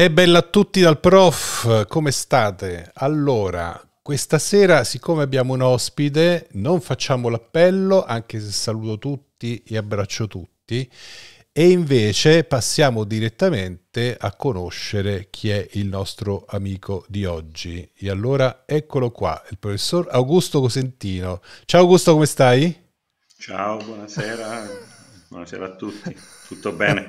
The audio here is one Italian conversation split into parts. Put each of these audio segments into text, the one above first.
E bella a tutti dal prof, come state? Allora, questa sera siccome abbiamo un ospite, non facciamo l'appello, anche se saluto tutti e abbraccio tutti, e invece passiamo direttamente a conoscere chi è il nostro amico di oggi. E allora eccolo qua, il professor Augusto Cosentino. Ciao Augusto, come stai? Ciao, buonasera. buonasera a tutti. Tutto bene?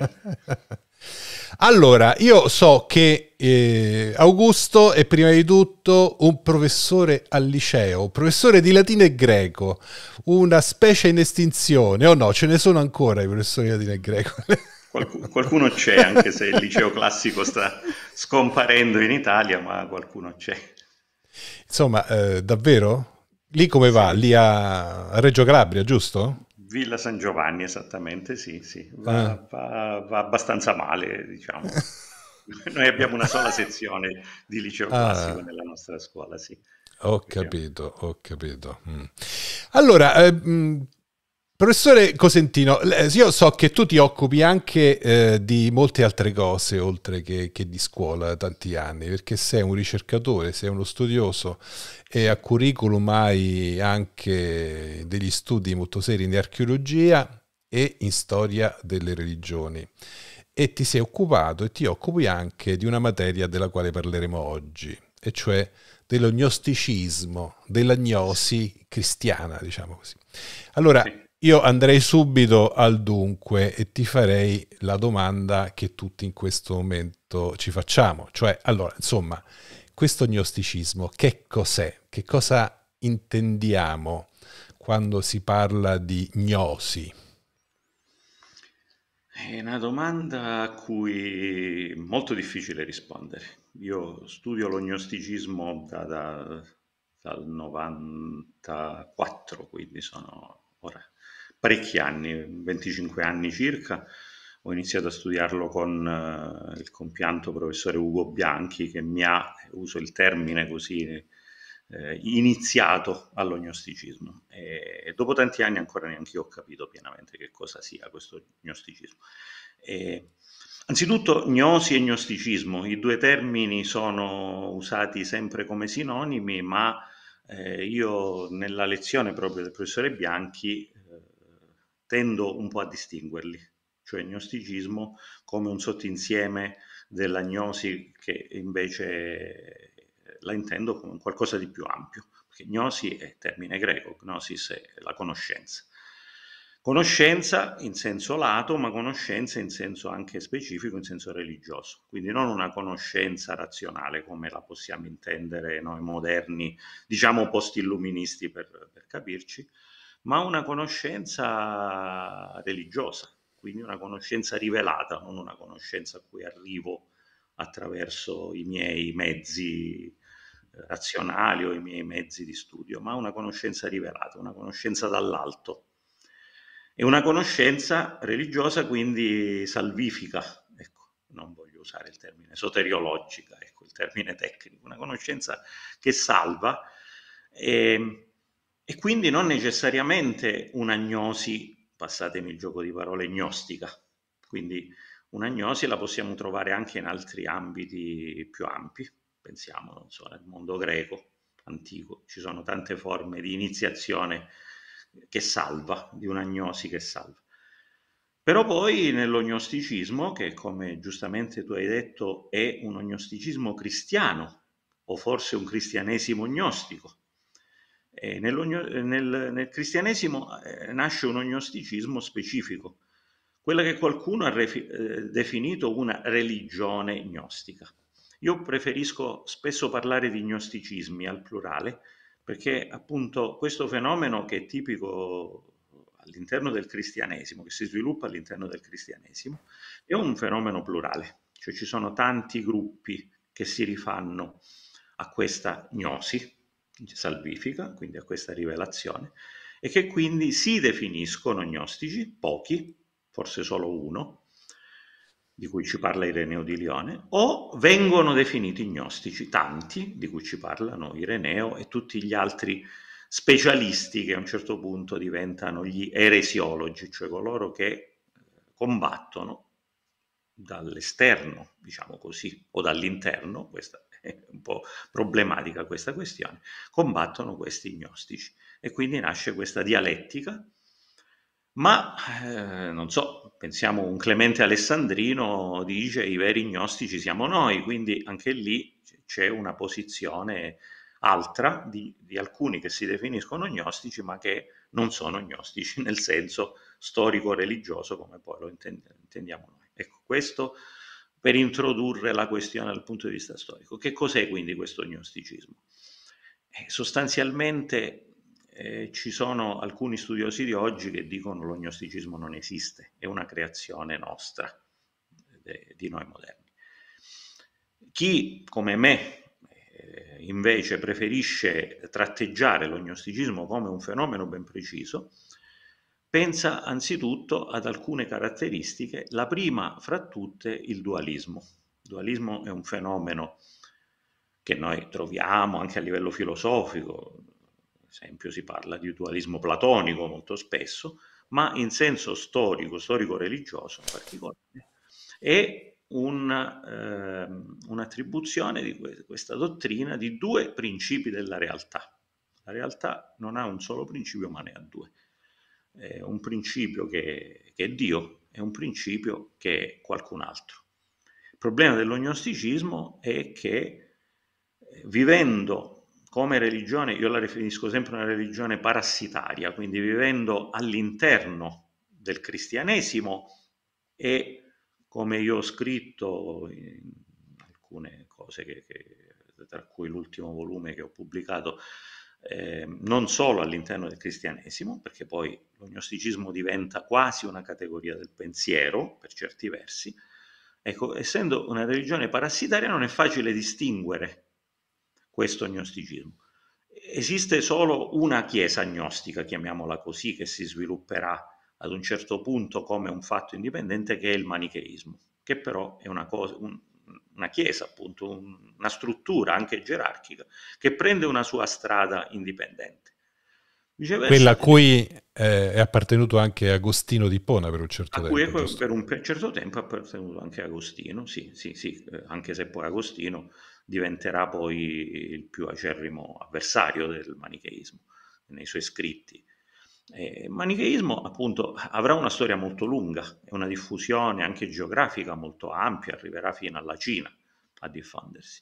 Allora, io so che eh, Augusto è prima di tutto un professore al liceo, professore di latino e greco, una specie in estinzione, o oh no, ce ne sono ancora i professori di latino e greco. Qualcuno c'è, anche se il liceo classico sta scomparendo in Italia, ma qualcuno c'è. Insomma, eh, davvero? Lì come va? Lì a Reggio Calabria, giusto? Villa San Giovanni, esattamente, sì, sì. Va, ah. va, va abbastanza male, diciamo. Noi abbiamo una sola sezione di liceo ah. classico nella nostra scuola, sì. Ho capito, ho capito. Mm. Allora, eh, mm, Professore Cosentino, eh, io so che tu ti occupi anche eh, di molte altre cose oltre che, che, di scuola da tanti anni, perché sei un ricercatore, sei uno studioso e a curriculum hai anche degli studi molto seri in archeologia e in storia delle religioni. E ti sei occupato e ti occupi anche di una materia della quale parleremo oggi, e cioè dello gnosticismo, della gnosi cristiana, diciamo così. Allora, sì. Io andrei subito al dunque e ti farei la domanda che tutti in questo momento ci facciamo, cioè allora, insomma, questo gnosticismo che cos'è? Che cosa intendiamo quando si parla di gnosi? È una domanda a cui è molto difficile rispondere. Io studio lo gnosticismo da, da, dal 94, quindi sono ora parecchi anni, 25 anni circa, ho iniziato a studiarlo con eh, il compianto professore Ugo Bianchi che mi ha, uso il termine così, eh, iniziato all'ognosticismo e, e, dopo tanti anni ancora neanche io ho capito pienamente che cosa sia questo gnosticismo. E, anzitutto gnosi e gnosticismo, i due termini sono usati sempre come sinonimi ma eh, io nella lezione proprio del professore Bianchi tendo un po' a distinguerli, cioè il gnosticismo come un sottinsieme dell'agnosi che invece eh, la intendo come qualcosa di più ampio, perché gnosi è termine greco, gnosis è la conoscenza. Conoscenza in senso lato, ma conoscenza in senso anche specifico, in senso religioso, quindi non una conoscenza razionale come la possiamo intendere noi moderni, diciamo post-illuministi per, per capirci, ma una conoscenza religiosa, quindi una conoscenza rivelata, non una conoscenza a cui arrivo attraverso i miei mezzi eh, razionali o i miei mezzi di studio, ma una conoscenza rivelata, una conoscenza dall'alto. E una conoscenza religiosa quindi salvifica, ecco, non voglio usare il termine soteriologica, ecco il termine tecnico, una conoscenza che salva. E, ehm, e quindi non necessariamente un'agnosi, passatemi il gioco di parole, gnostica. Quindi un'agnosi la possiamo trovare anche in altri ambiti più ampi, pensiamo, non so, nel mondo greco antico, ci sono tante forme di iniziazione che salva, di un'agnosi che salva. Però poi nell'ognosticismo, che come giustamente tu hai detto è un ognosticismo cristiano, o forse un cristianesimo gnostico, eh, nel, nel, cristianesimo eh, nasce un agnosticismo specifico, quella che qualcuno ha refi, eh, definito una religione gnostica. Io preferisco spesso parlare di gnosticismi al plurale, perché appunto questo fenomeno che è tipico all'interno del cristianesimo, che si sviluppa all'interno del cristianesimo, è un fenomeno plurale, cioè ci sono tanti gruppi che si rifanno a questa gnosi, salvifica, quindi a questa rivelazione, e che quindi si definiscono gnostici, pochi, forse solo uno, di cui ci parla Ireneo di Lione, o vengono definiti gnostici, tanti, di cui ci parlano Ireneo e tutti gli altri specialisti che a un certo punto diventano gli eresiologi, cioè coloro che eh, combattono dall'esterno, diciamo così, o dall'interno, questa è un po' problematica questa questione, combattono questi gnostici e quindi nasce questa dialettica. Ma eh, non so, pensiamo un Clemente Alessandrino dice i veri gnostici siamo noi, quindi anche lì c'è una posizione altra di, di, alcuni che si definiscono gnostici ma che non sono gnostici nel senso storico-religioso come poi lo intendiamo noi. Ecco, questo per introdurre la questione dal punto di vista storico. Che cos'è quindi questo gnosticismo? Eh, sostanzialmente eh, ci sono alcuni studiosi di oggi che dicono che lo gnosticismo non esiste, è una creazione nostra, de, di noi moderni. Chi come me eh, invece preferisce tratteggiare lo gnosticismo come un fenomeno ben preciso, pensa anzitutto ad alcune caratteristiche, la prima fra tutte il dualismo. Il dualismo è un fenomeno che noi troviamo anche a livello filosofico, ad esempio si parla di dualismo platonico molto spesso, ma in senso storico, storico-religioso in particolare, è un, eh, un'attribuzione di que- questa dottrina di due principi della realtà. La realtà non ha un solo principio, ma ne ha due eh, un principio che, che è Dio e un principio che è qualcun altro. Il problema dell'ognosticismo è che eh, vivendo come religione, io la definisco sempre una religione parassitaria, quindi vivendo all'interno del cristianesimo e come io ho scritto in alcune cose che, che, tra cui l'ultimo volume che ho pubblicato Ehm, non solo all'interno del cristianesimo, perché poi lo gnosticismo diventa quasi una categoria del pensiero, per certi versi, ecco, essendo una religione parassitaria non è facile distinguere questo gnosticismo. Esiste solo una chiesa gnostica, chiamiamola così, che si svilupperà ad un certo punto come un fatto indipendente, che è il manicheismo, che però è una cosa, un, una chiesa, appunto, un, una struttura anche gerarchica, che prende una sua strada indipendente. Viceversa, Quella a eh, cui eh, è appartenuto anche Agostino di Pona per un certo a tempo. Cui è, per un certo tempo è appartenuto anche Agostino, sì, sì, sì, eh, anche se poi Agostino diventerà poi il più acerrimo avversario del manicheismo nei suoi scritti il eh, manicheismo appunto avrà una storia molto lunga e una diffusione anche geografica molto ampia, arriverà fino alla Cina a diffondersi,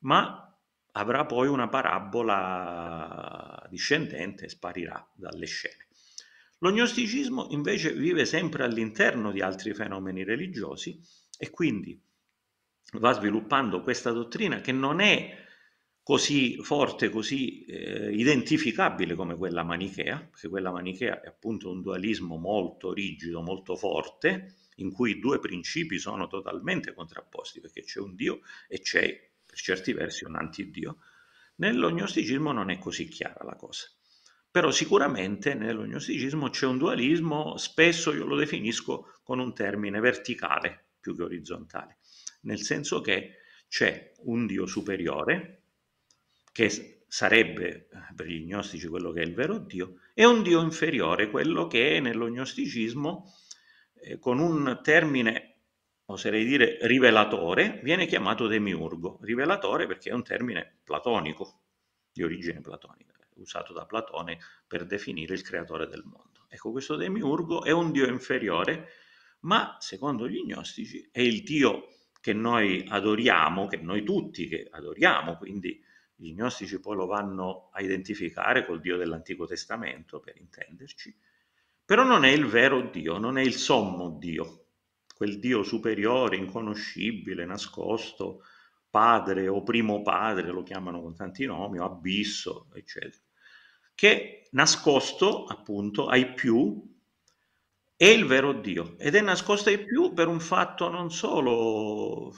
ma avrà poi una parabola discendente e sparirà dalle scene. Lo gnosticismo invece vive sempre all'interno di altri fenomeni religiosi e quindi va sviluppando questa dottrina che non è così forte, così eh, identificabile come quella manichea, perché quella manichea è appunto un dualismo molto rigido, molto forte, in cui i due principi sono totalmente contrapposti, perché c'è un Dio e c'è per certi versi un antidio. Nell'ognosticismo non è così chiara la cosa, però sicuramente nell'ognosticismo c'è un dualismo, spesso io lo definisco con un termine verticale più che orizzontale, nel senso che c'è un Dio superiore, che sarebbe eh, per gli gnostici quello che è il vero Dio, e un Dio inferiore, quello che è nello gnosticismo, eh, con un termine, oserei dire, rivelatore, viene chiamato demiurgo. Rivelatore perché è un termine platonico, di origine platonica, usato da Platone per definire il creatore del mondo. Ecco, questo demiurgo è un Dio inferiore, ma secondo gli gnostici è il Dio che noi adoriamo, che noi tutti che adoriamo, quindi gli gnostici poi lo vanno a identificare col Dio dell'Antico Testamento, per intenderci, però non è il vero Dio, non è il sommo Dio, quel Dio superiore, inconoscibile, nascosto, padre o primo padre, lo chiamano con tanti nomi, o abisso, eccetera, che nascosto appunto ai più è il vero Dio ed è nascosto ai più per un fatto non solo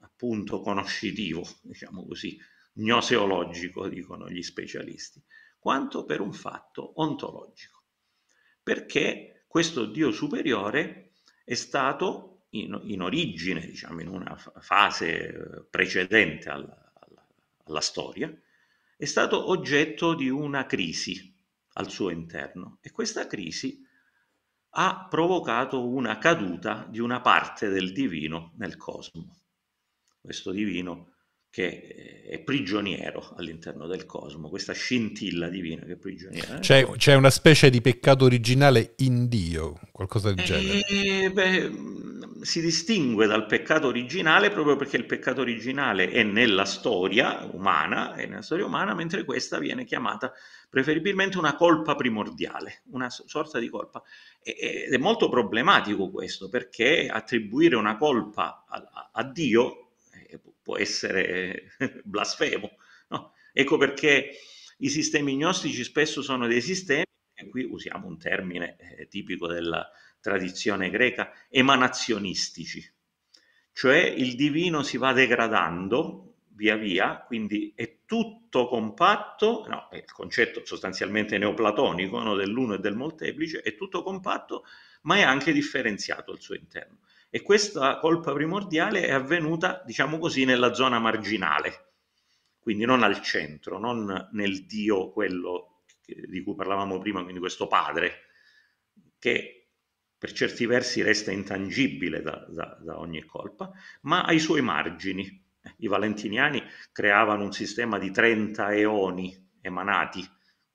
appunto conoscitivo, diciamo così, gnoseologico, dicono gli specialisti, quanto per un fatto ontologico, perché questo Dio superiore è stato in, in origine, diciamo, in una fase precedente alla, alla, alla storia, è stato oggetto di una crisi al suo interno e questa crisi ha provocato una caduta di una parte del divino nel cosmo. Questo divino che eh, è prigioniero all'interno del cosmo, questa scintilla divina che è prigioniera. Eh? C'è, c'è una specie di peccato originale in Dio, qualcosa del e, eh, genere. Beh, mm, si distingue dal peccato originale proprio perché il peccato originale è nella storia umana, è nella storia umana mentre questa viene chiamata preferibilmente una colpa primordiale, una sorta di colpa. Ed è molto problematico questo perché attribuire una colpa a, a Dio può essere blasfemo. No? Ecco perché i sistemi gnostici spesso sono dei sistemi, e qui usiamo un termine eh, tipico della tradizione greca, emanazionistici, cioè il divino si va degradando via via, quindi è tutto compatto, no, è il concetto sostanzialmente neoplatonico no, dell'uno e del molteplice, è tutto compatto, ma è anche differenziato al suo interno e questa colpa primordiale è avvenuta, diciamo così, nella zona marginale, quindi non al centro, non nel Dio quello di cui parlavamo prima, quindi questo padre, che per certi versi resta intangibile da, da, da ogni colpa, ma ai suoi margini. I valentiniani creavano un sistema di 30 eoni emanati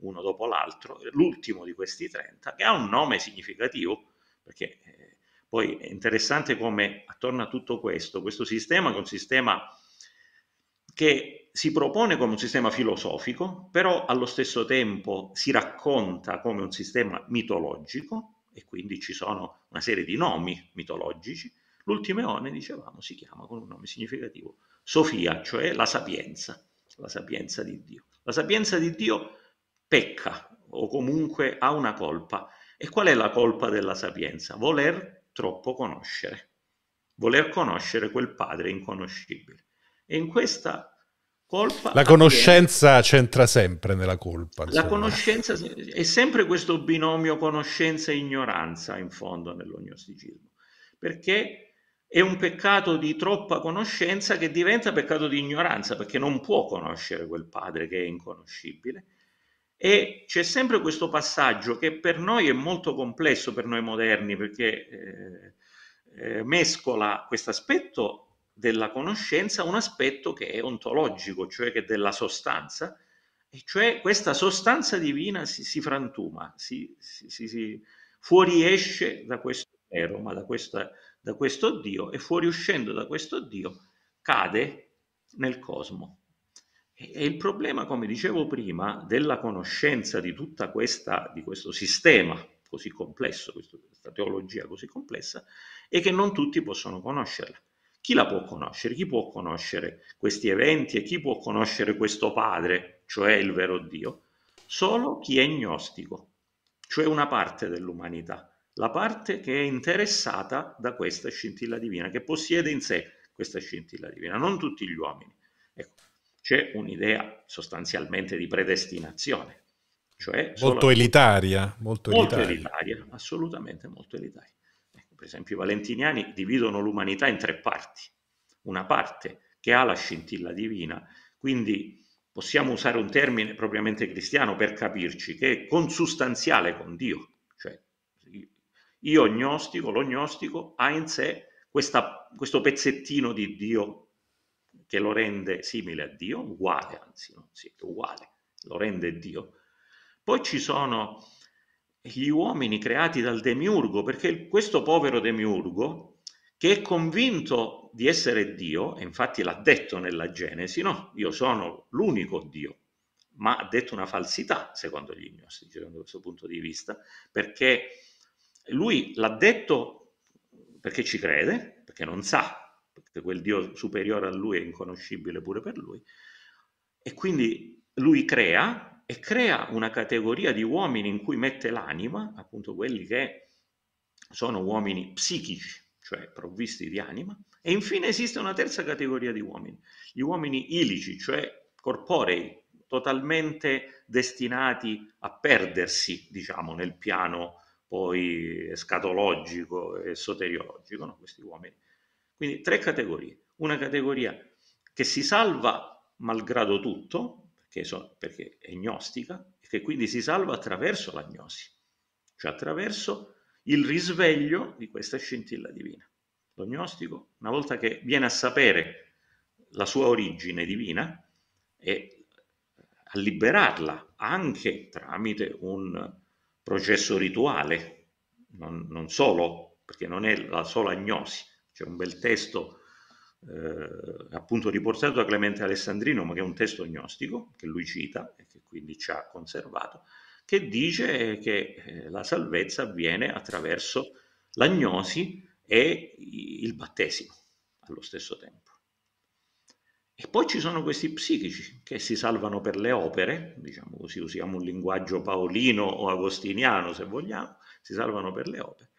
uno dopo l'altro, l'ultimo di questi 30, che ha un nome significativo, perché eh, poi è interessante come attorno a tutto questo, questo sistema che è un sistema che si propone come un sistema filosofico, però allo stesso tempo si racconta come un sistema mitologico e quindi ci sono una serie di nomi mitologici. L'ultimo eone, dicevamo, si chiama con un nome significativo Sofia, cioè la sapienza, la sapienza di Dio. La sapienza di Dio pecca o comunque ha una colpa. E qual è la colpa della sapienza? Voler troppo conoscere, voler conoscere quel padre inconoscibile. E in questa colpa... La conoscenza avviene. c'entra sempre nella colpa. Insomma. La conoscenza è sempre questo binomio conoscenza e ignoranza in fondo nell'ognosticismo, perché è un peccato di troppa conoscenza che diventa peccato di ignoranza, perché non può conoscere quel padre che è inconoscibile e c'è sempre questo passaggio che per noi è molto complesso, per noi moderni, perché eh, eh, mescola questo aspetto della conoscenza a un aspetto che è ontologico, cioè che è della sostanza, e cioè questa sostanza divina si, si frantuma, si, si, si, fuoriesce da questo vero, ma da, questa, da questo Dio, e fuoriuscendo da questo Dio cade nel cosmo. E il problema, come dicevo prima, della conoscenza di tutta questa, di questo sistema così complesso, questa teologia così complessa, è che non tutti possono conoscerla. Chi la può conoscere? Chi può conoscere questi eventi e chi può conoscere questo Padre, cioè il vero Dio? Solo chi è gnostico, cioè una parte dell'umanità, la parte che è interessata da questa scintilla divina, che possiede in sé questa scintilla divina, non tutti gli uomini. Ecco c'è un'idea sostanzialmente di predestinazione. Cioè molto, elitaria, molto, molto elitaria. elitaria, assolutamente molto elitaria. Ecco, per esempio i valentiniani dividono l'umanità in tre parti. Una parte che ha la scintilla divina, quindi possiamo usare un termine propriamente cristiano per capirci, che è consustanziale con Dio. Cioè, io gnostico, lo gnostico ha in sé questa, questo pezzettino di Dio che lo rende simile a Dio, uguale, anzi, non simile, uguale, lo rende Dio. Poi ci sono gli uomini creati dal demiurgo, perché questo povero demiurgo, che è convinto di essere Dio, e infatti l'ha detto nella Genesi, no, io sono l'unico Dio, ma ha detto una falsità, secondo gli gnostici, da questo punto di vista, perché lui l'ha detto perché ci crede, perché non sa quel Dio superiore a lui è inconoscibile pure per lui, e quindi lui crea e crea una categoria di uomini in cui mette l'anima, appunto quelli che sono uomini psichici, cioè provvisti di anima, e infine esiste una terza categoria di uomini, gli uomini ilici, cioè corporei, totalmente destinati a perdersi, diciamo, nel piano poi scatologico, esoteriologico, no? questi uomini quindi tre categorie. Una categoria che si salva malgrado tutto, perché, so, perché è gnostica, e che quindi si salva attraverso la gnosi, cioè attraverso il risveglio di questa scintilla divina. Lo gnostico, una volta che viene a sapere la sua origine divina e a liberarla anche tramite un processo rituale, non, non solo, perché non è la sola gnosi, c'è un bel testo eh, appunto riportato da Clemente Alessandrino, ma che è un testo gnostico, che lui cita e che quindi ci ha conservato, che dice che eh, la salvezza avviene attraverso l'agnosi e il battesimo allo stesso tempo. E poi ci sono questi psichici che si salvano per le opere, diciamo così, usiamo un linguaggio paolino o agostiniano se vogliamo, si salvano per le opere.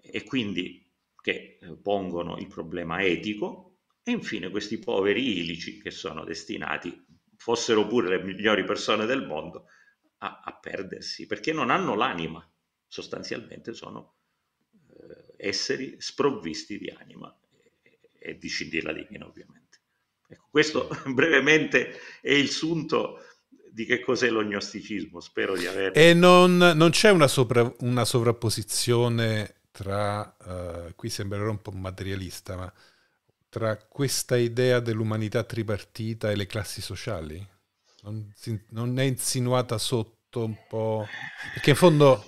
E quindi che eh, pongono il problema etico e infine questi poveri ilici che sono destinati, fossero pure le migliori persone del mondo, a, a perdersi, perché non hanno l'anima, sostanzialmente sono eh, esseri sprovvisti di anima e, e di scintilla divina ovviamente. Ecco, questo brevemente è il sunto di che cos'è l'ognosticismo, spero di aver... E non, non c'è una, sovra, una sovrapposizione tra, eh, qui sembrerò un po' materialista, ma tra questa idea dell'umanità tripartita e le classi sociali? Non, non, è insinuata sotto un po'... Perché in fondo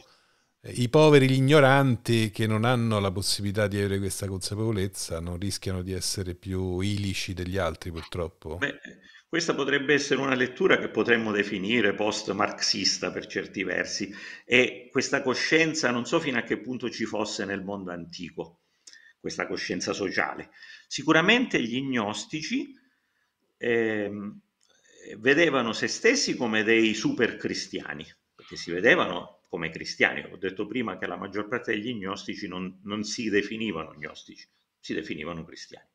eh, i poveri, gli ignoranti che non hanno la possibilità di avere questa consapevolezza non rischiano di essere più ilici degli altri purtroppo. Beh, questa potrebbe essere una lettura che potremmo definire post-marxista per certi versi e questa coscienza non so fino a che punto ci fosse nel mondo antico, questa coscienza sociale. Sicuramente gli gnostici eh, vedevano se stessi come dei super cristiani, perché si vedevano come cristiani. Ho detto prima che la maggior parte degli gnostici non, non si definivano gnostici, si definivano cristiani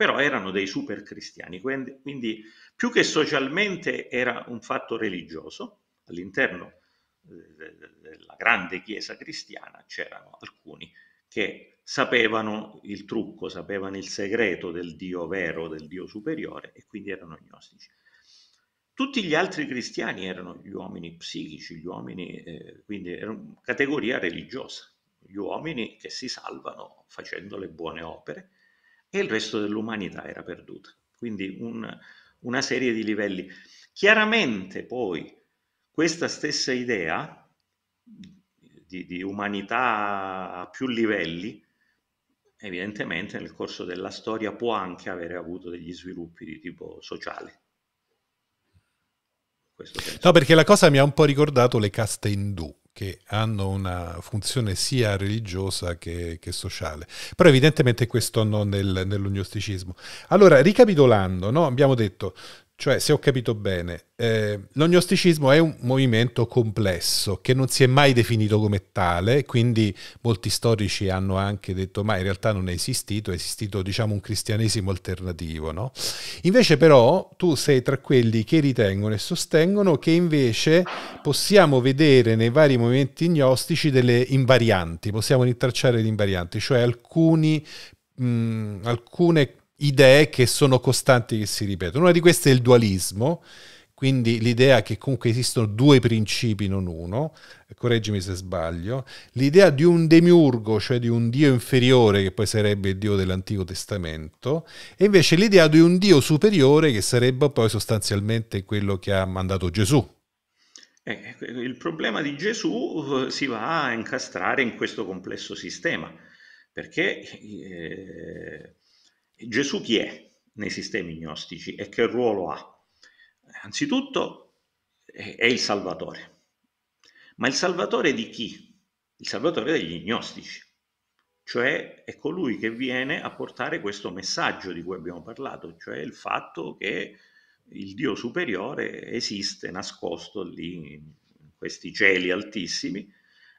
però erano dei super cristiani, quindi, quindi più che socialmente era un fatto religioso, all'interno eh, della grande chiesa cristiana c'erano alcuni che sapevano il trucco, sapevano il segreto del Dio vero, del Dio superiore e quindi erano gnostici. Tutti gli altri cristiani erano gli uomini psichici, gli uomini, eh, quindi era una categoria religiosa, gli uomini che si salvano facendo le buone opere e il resto dell'umanità era perduta. Quindi un, una serie di livelli. Chiaramente poi questa stessa idea di, di, umanità a più livelli, evidentemente nel corso della storia può anche avere avuto degli sviluppi di tipo sociale. No, perché la cosa mi ha un po' ricordato le caste indù che hanno una funzione sia religiosa che, che sociale. Però evidentemente questo non nel, nell'ognosticismo. Allora, ricapitolando, no? abbiamo detto cioè, se ho capito bene, eh, l'ognosticismo è un movimento complesso che non si è mai definito come tale, quindi molti storici hanno anche detto ma in realtà non è esistito, è esistito diciamo un cristianesimo alternativo. No? Invece però tu sei tra quelli che ritengono e sostengono che invece possiamo vedere nei vari movimenti gnostici delle invarianti, possiamo rintracciare le invarianti, cioè alcuni, mh, alcune idee che sono costanti, che si ripetono. Una di queste è il dualismo, quindi l'idea che comunque esistono due principi, non uno, correggimi se sbaglio, l'idea di un demiurgo, cioè di un Dio inferiore, che poi sarebbe il Dio dell'Antico Testamento, e invece l'idea di un Dio superiore, che sarebbe poi sostanzialmente quello che ha mandato Gesù. Eh, il problema di Gesù eh, si va a incastrare in questo complesso sistema, perché... Eh Gesù chi è nei sistemi gnostici e che ruolo ha? Anzitutto è il Salvatore. Ma il Salvatore di chi? Il Salvatore degli gnostici, cioè è colui che viene a portare questo messaggio di cui abbiamo parlato, cioè il fatto che il Dio superiore esiste nascosto lì in questi cieli altissimi.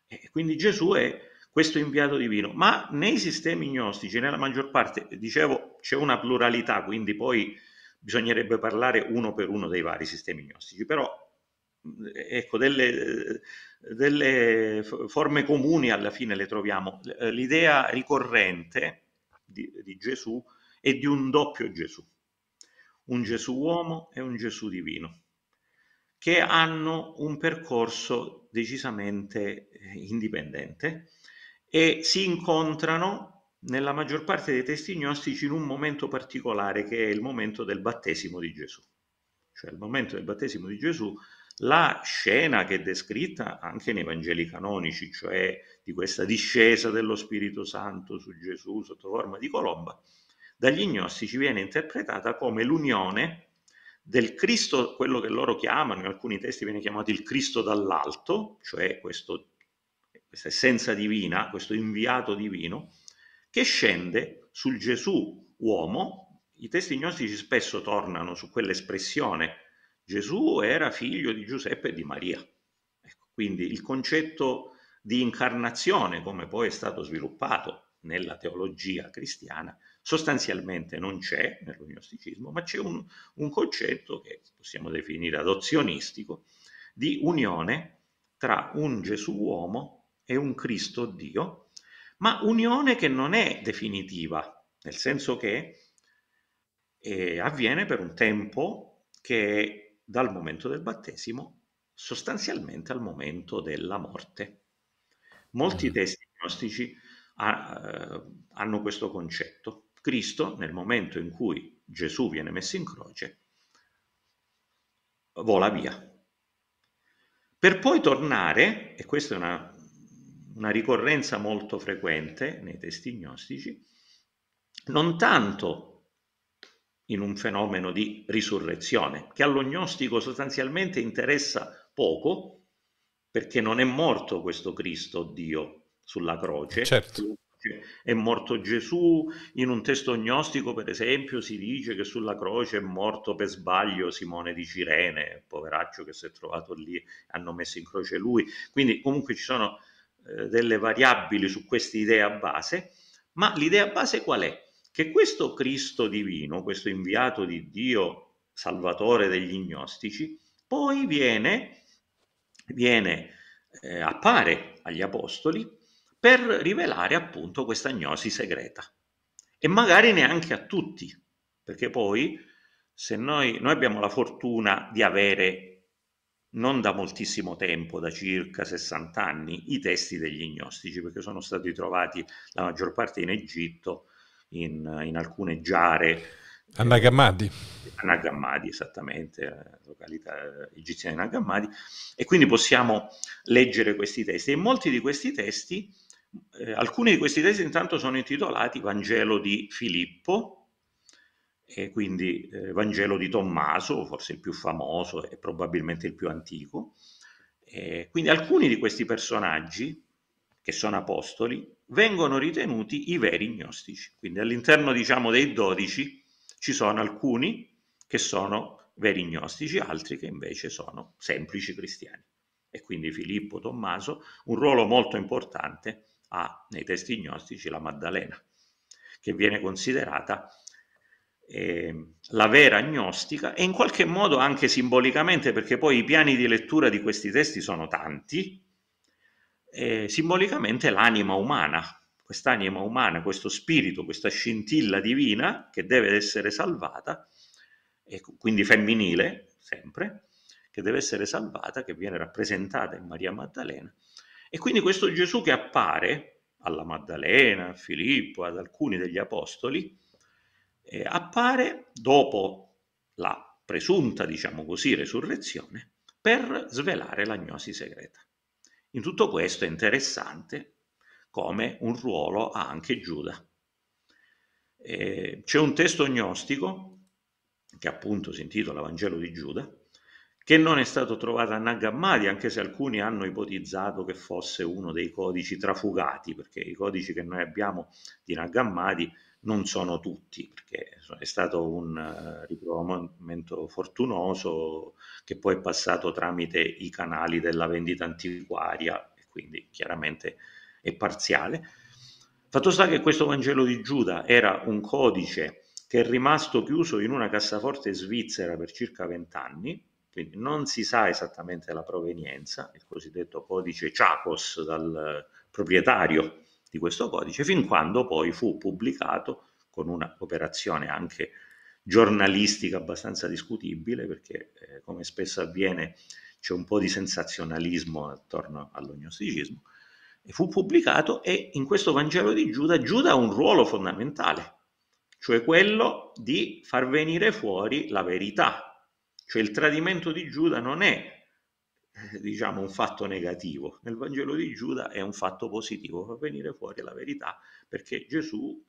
E quindi Gesù è questo inviato divino, ma nei sistemi gnostici, nella maggior parte, dicevo, c'è una pluralità, quindi poi bisognerebbe parlare uno per uno dei vari sistemi gnostici, però eh, ecco, delle, eh, delle forme comuni alla fine le troviamo. Eh, l'idea ricorrente di, di Gesù è di un doppio Gesù, un Gesù uomo e un Gesù divino, che hanno un percorso decisamente indipendente e si incontrano nella maggior parte dei testi gnostici in un momento particolare che è il momento del battesimo di Gesù. Cioè il momento del battesimo di Gesù, la scena che è descritta anche nei Vangeli canonici, cioè di questa discesa dello Spirito Santo su Gesù sotto forma di colomba, dagli gnostici viene interpretata come l'unione del Cristo, quello che loro chiamano, in alcuni testi viene chiamato il Cristo dall'alto, cioè questo questa essenza divina, questo inviato divino, che scende sul Gesù uomo. I testi gnostici spesso tornano su quell'espressione. Gesù era figlio di Giuseppe e di Maria. Ecco, quindi il concetto di incarnazione, come poi è stato sviluppato nella teologia cristiana, sostanzialmente non c'è nello gnosticismo, ma c'è un, un concetto che possiamo definire adozionistico di unione tra un Gesù uomo e un Cristo Dio, ma unione che non è definitiva, nel senso che eh, avviene per un tempo che è dal momento del battesimo sostanzialmente al momento della morte. Molti mm. testi gnostici ha, ah, eh, hanno questo concetto. Cristo, nel momento in cui Gesù viene messo in croce, vola via. Per poi tornare, e questa è una una ricorrenza molto frequente nei testi gnostici, non tanto in un fenomeno di risurrezione, che allo gnostico sostanzialmente interessa poco, perché non è morto questo Cristo Dio sulla croce, certo. è morto Gesù, in un testo gnostico per esempio si dice che sulla croce è morto per sbaglio Simone di Cirene, poveraccio che si è trovato lì, hanno messo in croce lui, quindi comunque ci sono eh, delle variabili su questa idea base, ma l'idea base qual è? Che questo Cristo divino, questo inviato di Dio, salvatore degli gnostici, poi viene, viene eh, appare agli apostoli per rivelare appunto questa gnosi segreta e magari neanche a tutti, perché poi se noi, noi abbiamo la fortuna di avere non da moltissimo tempo, da circa 60 anni, i testi degli gnostici, perché sono stati trovati la maggior parte in Egitto, in, in alcune giare. Eh, a Nagammadi. a Nagammadi, esattamente, località egiziana di Nagammadi. E quindi possiamo leggere questi testi. E molti di questi testi, eh, alcuni di questi testi intanto sono intitolati Vangelo di Filippo, e quindi eh, Vangelo di Tommaso, forse il più famoso e probabilmente il più antico. Eh, quindi alcuni di questi personaggi, che sono apostoli, vengono ritenuti i veri gnostici. Quindi all'interno diciamo dei dodici ci sono alcuni che sono veri gnostici, altri che invece sono semplici cristiani. E quindi Filippo, Tommaso, un ruolo molto importante ha nei testi gnostici la Maddalena, che viene considerata eh, la vera agnostica e in qualche modo anche simbolicamente, perché poi i piani di lettura di questi testi sono tanti, eh, simbolicamente l'anima umana, quest'anima umana, questo spirito, questa scintilla divina che deve essere salvata, e quindi femminile sempre, che deve essere salvata, che viene rappresentata in Maria Maddalena. E quindi questo Gesù che appare alla Maddalena, a Filippo, ad alcuni degli apostoli, eh, appare dopo la presunta, diciamo così, resurrezione per svelare l'agnosi segreta. In tutto questo è interessante come un ruolo ha anche Giuda. Eh, c'è un testo gnostico, che appunto si intitola Vangelo di Giuda, che non è stato trovato a Nag Hammadi, anche se alcuni hanno ipotizzato che fosse uno dei codici trafugati, perché i codici che noi abbiamo di Nag Hammadi non sono tutti, perché è stato un eh, riprovamento fortunoso che poi è passato tramite i canali della vendita antiquaria, quindi chiaramente è parziale. Fatto sta che questo Vangelo di Giuda era un codice che è rimasto chiuso in una cassaforte svizzera per circa vent'anni, quindi non si sa esattamente la provenienza, il cosiddetto codice Chacos dal eh, proprietario di questo codice, fin quando poi fu pubblicato con un'operazione anche giornalistica abbastanza discutibile, perché eh, come spesso avviene c'è un po' di sensazionalismo attorno all'ognosticismo, e fu pubblicato e in questo Vangelo di Giuda Giuda ha un ruolo fondamentale, cioè quello di far venire fuori la verità. Cioè il tradimento di Giuda non è eh, diciamo, un fatto negativo. Nel Vangelo di Giuda è un fatto positivo, fa venire fuori la verità, perché Gesù,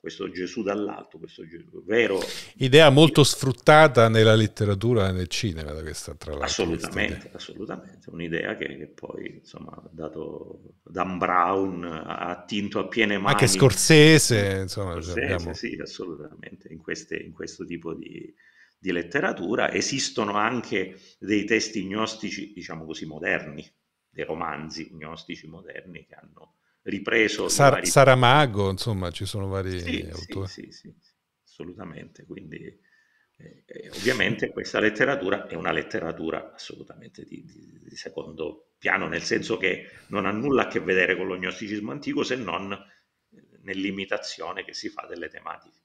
questo Gesù dall'alto, questo Gesù vero... Idea molto sfruttata nella letteratura e nel cinema, da questa tra l'altro. Assolutamente, assolutamente. Un'idea che, che, poi, insomma, dato Dan Brown ha attinto a piene mani... Anche Scorsese, insomma. Scorsese, abbiamo... sì, assolutamente, in, queste, in questo tipo di di letteratura, esistono anche dei testi gnostici, diciamo così, moderni, dei romanzi gnostici moderni che hanno ripreso... Sar- vari... Saramago, insomma, ci sono vari sì, autori. Sì, sì, sì, assolutamente, quindi... Eh, eh, ovviamente questa letteratura è una letteratura assolutamente di, di, di, secondo piano, nel senso che non ha nulla a che vedere con lo gnosticismo antico se non eh, nell'imitazione che si fa delle tematiche.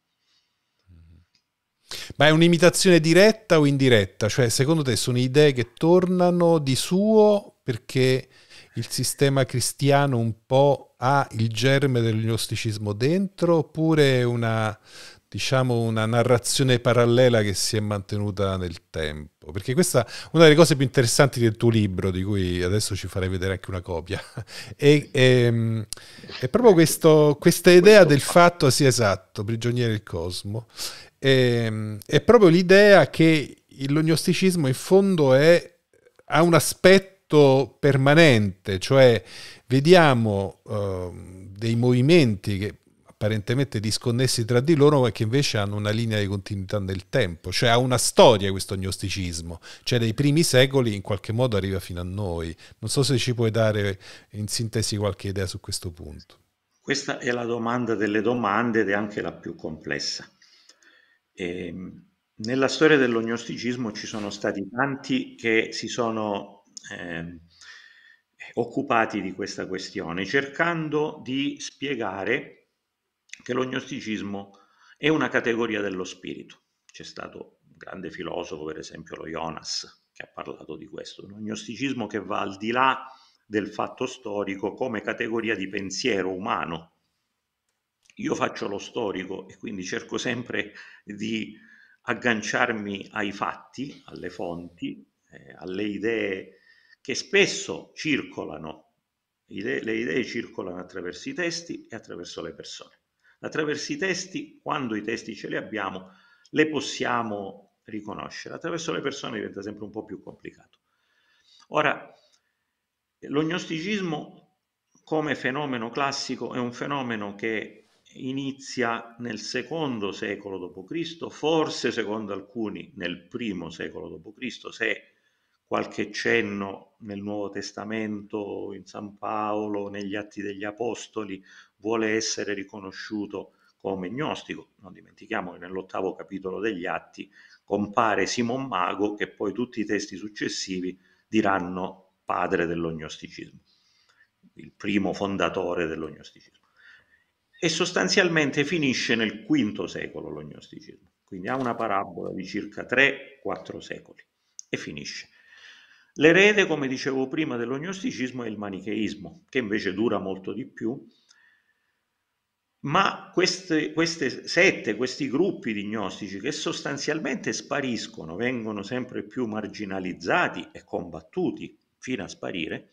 Ma è un'imitazione diretta o indiretta? Cioè, secondo te sono idee che tornano di suo perché il sistema cristiano un po' ha il germe del gnosticismo dentro oppure una, diciamo, una narrazione parallela che si è mantenuta nel tempo? Perché questa è una delle cose più interessanti del tuo libro, di cui adesso ci farei vedere anche una copia, è, è, ehm, è proprio questo, questa idea del fatto, sì esatto, prigioniere del cosmo, e, ehm, è proprio l'idea che l'ognosticismo in fondo è, ha un aspetto permanente, cioè vediamo eh, dei movimenti che apparentemente disconnessi tra di loro, ma che invece hanno una linea di continuità nel tempo, cioè ha una storia questo gnosticismo, cioè dai primi secoli in qualche modo arriva fino a noi. Non so se ci puoi dare in sintesi qualche idea su questo punto. Questa è la domanda delle domande ed è anche la più complessa. E, ehm, nella storia dell'ognosticismo ci sono stati tanti che si sono eh, occupati di questa questione, cercando di spiegare che l'ognosticismo è una categoria dello spirito. C'è stato un grande filosofo, per esempio lo Jonas, che ha parlato di questo, un ognosticismo che va al di là del fatto storico come categoria di pensiero umano, io faccio lo storico e quindi cerco sempre di agganciarmi ai fatti, alle fonti, eh, alle idee che spesso circolano. Idee, le idee circolano attraverso i testi e attraverso le persone. Attraverso i testi, quando i testi ce li abbiamo, le possiamo riconoscere. Attraverso le persone diventa sempre un po' più complicato. Ora, l'ognosticismo come fenomeno classico è un fenomeno che inizia nel secondo secolo d.C., forse secondo alcuni nel primo secolo d.C., se qualche cenno nel Nuovo Testamento, in San Paolo, negli Atti degli Apostoli, vuole essere riconosciuto come gnostico. Non dimentichiamo che nell'ottavo capitolo degli Atti compare Simon Mago che poi tutti i testi successivi diranno padre dello gnosticismo, il primo fondatore dello gnosticismo e sostanzialmente finisce nel V secolo l'ognosticismo, quindi ha una parabola di circa 3-4 secoli e finisce. L'erede, come dicevo prima, dell'ognosticismo è il manicheismo, che invece dura molto di più, ma queste, queste sette, questi gruppi di gnostici che sostanzialmente spariscono, vengono sempre più marginalizzati e combattuti fino a sparire,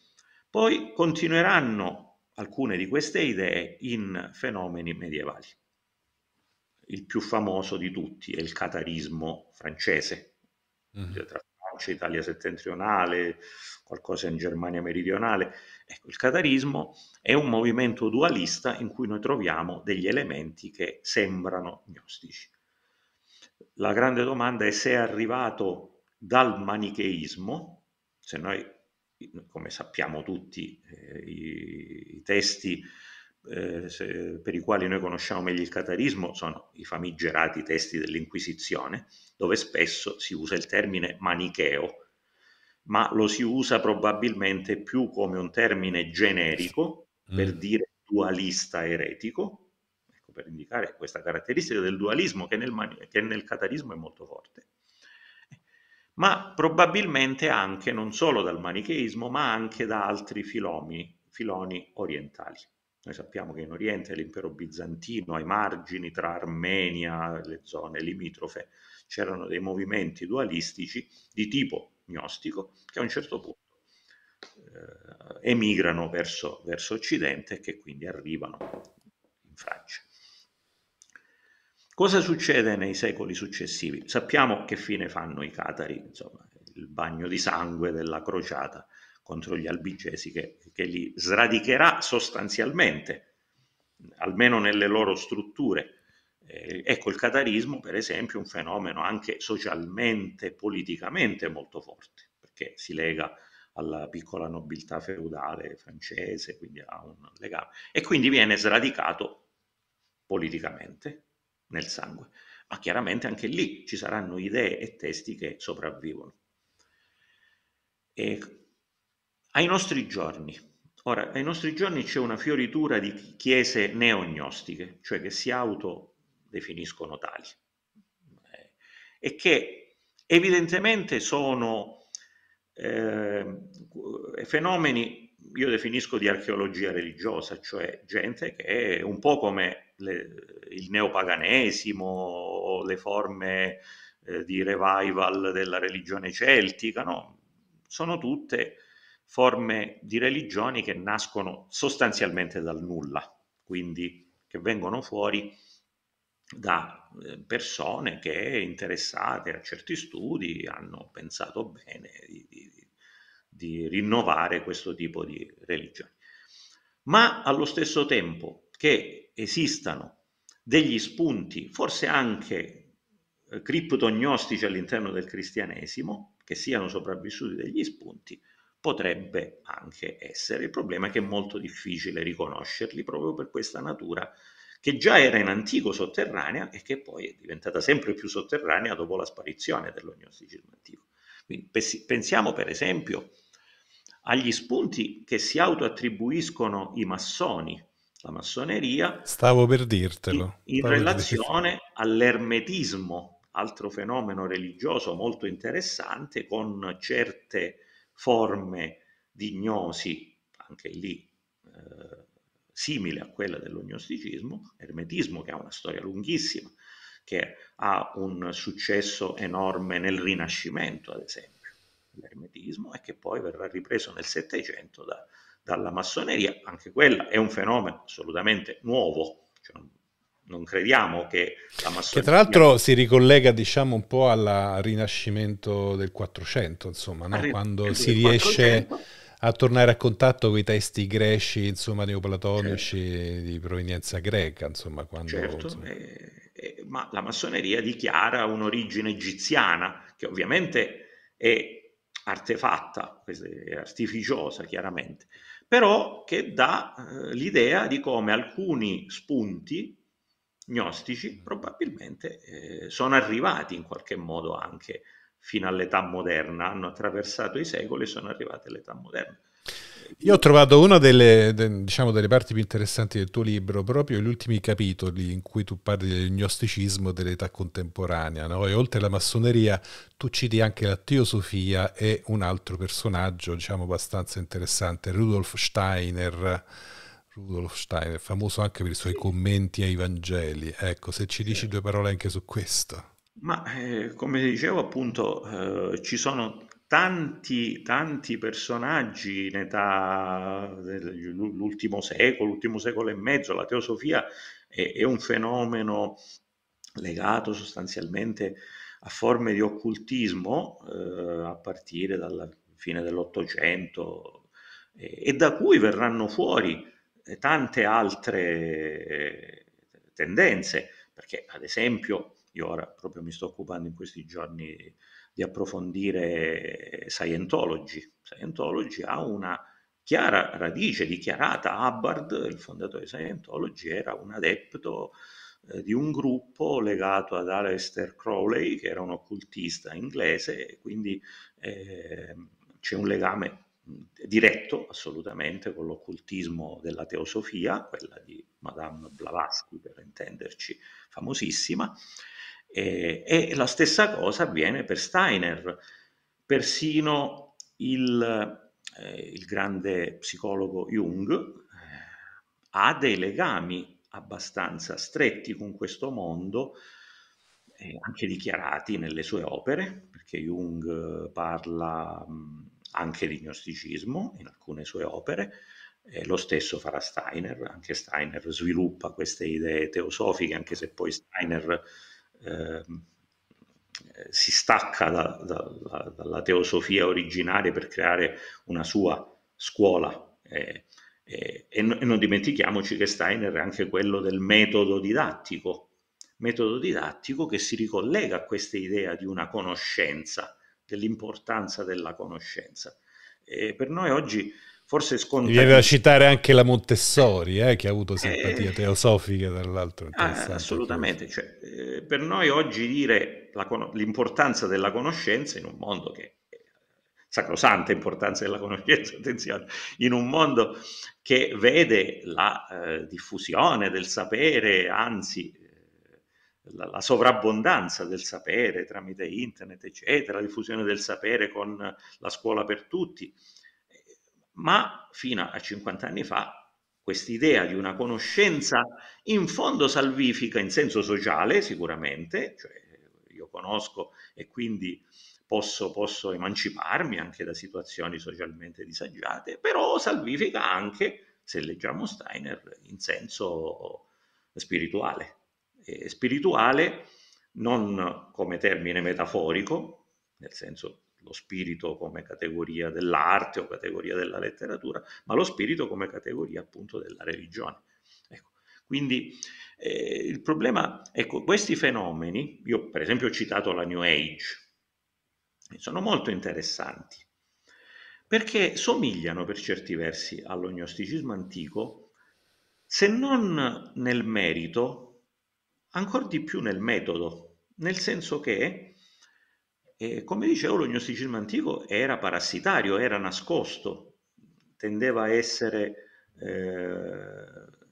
poi continueranno alcune di queste idee in fenomeni medievali. Il più famoso di tutti è il catarismo francese, mm. tra Francia, Italia settentrionale, qualcosa in Germania meridionale. Ecco, il catarismo è un movimento dualista in cui noi troviamo degli elementi che sembrano gnostici. La grande domanda è se è arrivato dal manicheismo, se noi come sappiamo tutti, eh, i, i, testi eh, se, per i quali noi conosciamo meglio il catarismo sono i famigerati testi dell'Inquisizione, dove spesso si usa il termine manicheo, ma lo si usa probabilmente più come un termine generico per mm. dire dualista eretico, ecco, per indicare questa caratteristica del dualismo che nel, che nel catarismo è molto forte ma probabilmente anche non solo dal manicheismo, ma anche da altri filomi, filoni orientali. Noi sappiamo che in Oriente l'impero bizantino, ai margini tra Armenia e le zone limitrofe, c'erano dei movimenti dualistici di tipo gnostico che a un certo punto eh, emigrano verso, verso Occidente e che quindi arrivano in Francia. Cosa succede nei secoli successivi? Sappiamo che fine fanno i catari, insomma, il bagno di sangue della crociata contro gli albigesi che, che li sradicherà sostanzialmente, almeno nelle loro strutture. Eh, ecco, il catarismo, per esempio, è un fenomeno anche socialmente, politicamente molto forte, perché si lega alla piccola nobiltà feudale francese, quindi ha un legame, e quindi viene sradicato politicamente, nel sangue. Ma chiaramente anche lì ci saranno idee e testi che sopravvivono. E ai nostri giorni, ora, ai nostri giorni c'è una fioritura di chiese neognostiche, cioè che si autodefiniscono tali, eh, e che evidentemente sono ehm, eh, fenomeni io definisco di archeologia religiosa, cioè gente che è un po' come le, il neopaganesimo o le forme eh, di revival della religione celtica, no? sono tutte forme di religioni che nascono sostanzialmente dal nulla, quindi che vengono fuori da eh, persone che interessate a certi studi hanno pensato bene di, di, di rinnovare questo tipo di religione. Ma allo stesso tempo che esistano degli spunti, forse anche eh, criptognostici all'interno del cristianesimo, che siano sopravvissuti degli spunti, potrebbe anche essere. Il problema è che è molto difficile riconoscerli proprio per questa natura che già era in antico sotterranea e che poi è diventata sempre più sotterranea dopo la sparizione dello gnosticismo antico. Quindi pensiamo per esempio agli spunti che si autoattribuiscono i massoni la massoneria. Stavo per dirtelo. In, in relazione dirtelo. all'ermetismo, altro fenomeno religioso molto interessante, con certe forme di gnosi, anche lì eh, simile a quella dello gnosticismo, ermetismo che ha una storia lunghissima, che ha un successo enorme nel Rinascimento, ad esempio, l'ermetismo, e che poi verrà ripreso nel Settecento da dalla massoneria, anche quella è un fenomeno assolutamente nuovo. Cioè, non crediamo che la massoneria... Che tra l'altro si ricollega diciamo un po' al rinascimento del 400, insomma, no? Ah, quando si riesce a tornare a contatto con i testi greci, insomma, neoplatonici certo. di provenienza greca, insomma, quando... Certo, insomma... Eh, eh, ma la massoneria dichiara un'origine egiziana, che ovviamente è artefatta, è artificiosa chiaramente, però che dà eh, l'idea di come alcuni spunti gnostici mm. probabilmente eh, sono arrivati in qualche modo anche fino all'età moderna, hanno attraversato i secoli e sono arrivati all'età moderna. Io ho trovato una delle, de, diciamo, delle, parti più interessanti del tuo libro, proprio gli ultimi capitoli in cui tu parli del gnosticismo dell'età contemporanea, no? e oltre alla massoneria tu citi anche la teosofia e un altro personaggio, diciamo, abbastanza interessante, Rudolf Steiner. Rudolf Steiner, famoso anche per i suoi commenti ai Vangeli. Ecco, se ci dici due parole anche su questo. Ma eh, come dicevo appunto, eh, ci sono tanti, tanti personaggi in età dell'ultimo secolo, l'ultimo secolo e mezzo, la teosofia è, è un fenomeno legato sostanzialmente a forme di occultismo eh, a partire dalla fine dell'Ottocento eh, e da cui verranno fuori eh, tante altre eh, tendenze, perché ad esempio, io ora proprio mi sto occupando in questi giorni di approfondire Scientology. Scientology ha una chiara radice dichiarata. Hubbard, il fondatore di Scientology, era un adepto eh, di un gruppo legato ad Aleister Crowley, che era un occultista inglese, quindi eh, c'è un legame diretto assolutamente con l'occultismo della teosofia, quella di Madame Blavatsky per intenderci, famosissima, e, e la stessa cosa avviene per Steiner. Persino il, eh, il grande psicologo Jung eh, ha dei legami abbastanza stretti con questo mondo, eh, anche dichiarati nelle sue opere, perché Jung parla mh, mm, anche di gnosticismo in alcune sue opere, eh, lo stesso farà Steiner, anche Steiner sviluppa queste idee teosofiche, anche se poi Steiner Ehm, si stacca da, da, da, dalla teosofia originaria per creare una sua scuola. Eh, eh, e, no, e, non dimentichiamoci che Steiner è anche quello del metodo didattico, metodo didattico che si ricollega a questa idea di una conoscenza, dell'importanza della conoscenza. per noi oggi forse scontato. Mi viene da citare anche la Montessori, eh, che ha avuto simpatia eh, teosofica dall'altro. Ah, assolutamente, cioè, eh, per noi oggi dire l'importanza della conoscenza in un mondo che è sacrosanta importanza della conoscenza, attenzione, in un mondo che vede la eh, diffusione del sapere, anzi eh, la, la, sovrabbondanza del sapere tramite internet, eccetera, la diffusione del sapere con la scuola per tutti, ma fino a 50 anni fa quest'idea di una conoscenza in fondo salvifica in senso sociale sicuramente, cioè io conosco e quindi posso, posso emanciparmi anche da situazioni socialmente disagiate, però salvifica anche, se leggiamo Steiner, in senso spirituale. E spirituale non come termine metaforico, nel senso lo spirito come categoria dell'arte o categoria della letteratura, ma lo spirito come categoria appunto della religione. Ecco, quindi eh, il problema, ecco, questi fenomeni, io per esempio ho citato la New Age, sono molto interessanti perché somigliano per certi versi all'ognosticismo antico, se non nel merito, ancora di più nel metodo, nel senso che e come dicevo, lo gnosticismo antico era parassitario, era nascosto, tendeva a essere eh,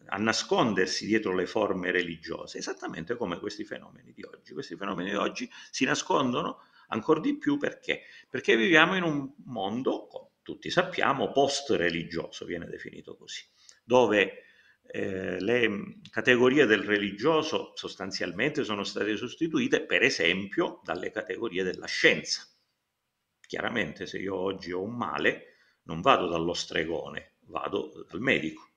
a nascondersi dietro le forme religiose, esattamente come questi fenomeni di oggi. Questi fenomeni di oggi si nascondono ancora di più perché? Perché viviamo in un mondo, tutti sappiamo, post-religioso, viene definito così, dove eh, le categorie del religioso sostanzialmente sono state sostituite, per esempio, dalle categorie della scienza. Chiaramente, se io oggi ho un male, non vado dallo stregone, vado dal medico.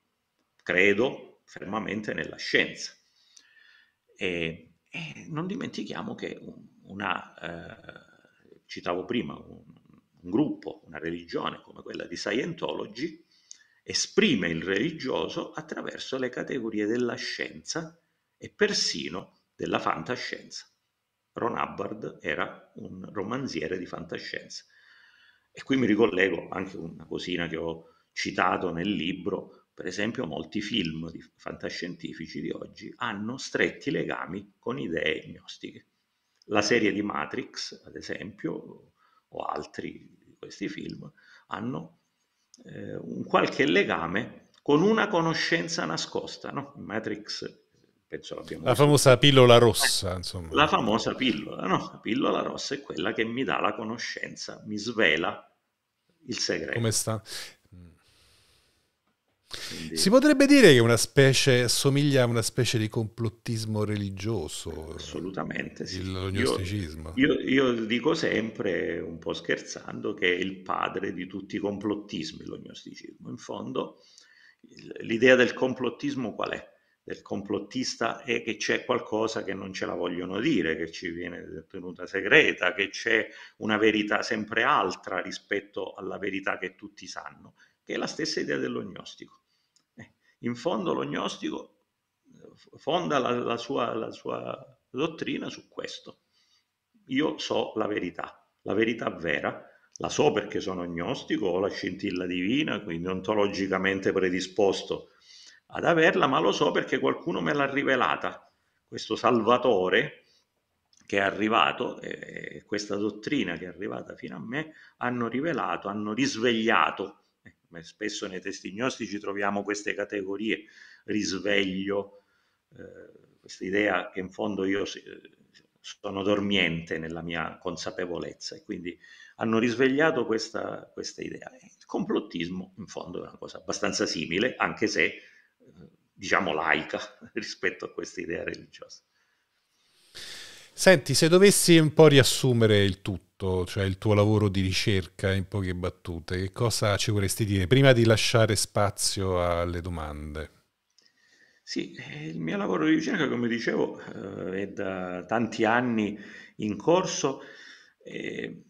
Credo fermamente nella scienza. E, e non dimentichiamo che una, eh, citavo prima, un, un gruppo, una religione come quella di Scientology, esprime il religioso attraverso le categorie della scienza e persino della fantascienza. Ron Hubbard era un romanziere di fantascienza. E qui mi ricollego anche una cosina che ho citato nel libro, per esempio molti film di fantascientifici di oggi hanno stretti legami con idee gnostiche. La serie di Matrix, ad esempio, o altri di questi film, hanno eh, un qualche legame con una conoscenza nascosta. No? Matrix, penso l'abbiamo La famosa pillola rossa, insomma. La famosa pillola, no? La pillola rossa è quella che mi dà la conoscenza, mi svela il segreto. Come sta? Quindi... Si potrebbe dire che una specie somiglia a una specie di complottismo religioso. Assolutamente sì. Il, gnosticismo. Io, io, io, dico sempre, un po' scherzando, che è il padre di tutti i complottismi, lo gnosticismo. In fondo, l'idea del complottismo qual è? Del complottista è che c'è qualcosa che non ce la vogliono dire, che ci viene tenuta segreta, che c'è una verità sempre altra rispetto alla verità che tutti sanno che è la stessa idea dell'ognostico. Eh, in fondo l'ognostico eh, fonda la, la, sua, la sua dottrina su questo. Io so la verità, la verità vera, la so perché sono agnostico, ho la scintilla divina, quindi ontologicamente predisposto ad averla, ma lo so perché qualcuno me l'ha rivelata. Questo Salvatore che è arrivato, eh, eh questa dottrina che è arrivata fino a me, hanno rivelato, hanno risvegliato come spesso nei testi gnostici troviamo queste categorie, risveglio, eh, questa idea che in fondo io eh, sono dormiente nella mia consapevolezza e quindi hanno risvegliato questa, questa idea. Il complottismo in fondo è una cosa abbastanza simile, anche se eh, diciamo laica rispetto a questa idea religiosa. Senti, se dovessi un po' riassumere il tutto, cioè il tuo lavoro di ricerca in poche battute, che cosa ci vorresti dire prima di lasciare spazio alle domande? Sì, eh, il mio lavoro di ricerca, come dicevo, eh, è da tanti anni in corso. E, eh,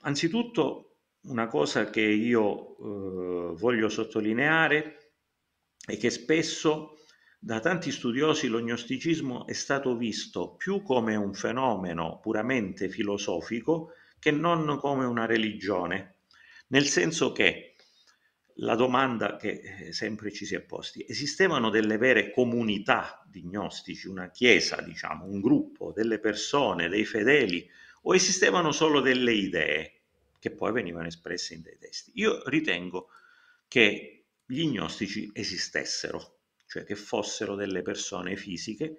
anzitutto, una cosa che io eh, voglio sottolineare è che spesso da tanti studiosi lo gnosticismo è stato visto più come un fenomeno puramente filosofico che non come una religione, nel senso che la domanda che eh, sempre ci si è posti, esistevano delle vere comunità di gnostici, una chiesa, diciamo, un gruppo, delle persone, dei fedeli, o esistevano solo delle idee che poi venivano espresse in dei testi? Io ritengo che gli gnostici esistessero, cioè che fossero delle persone fisiche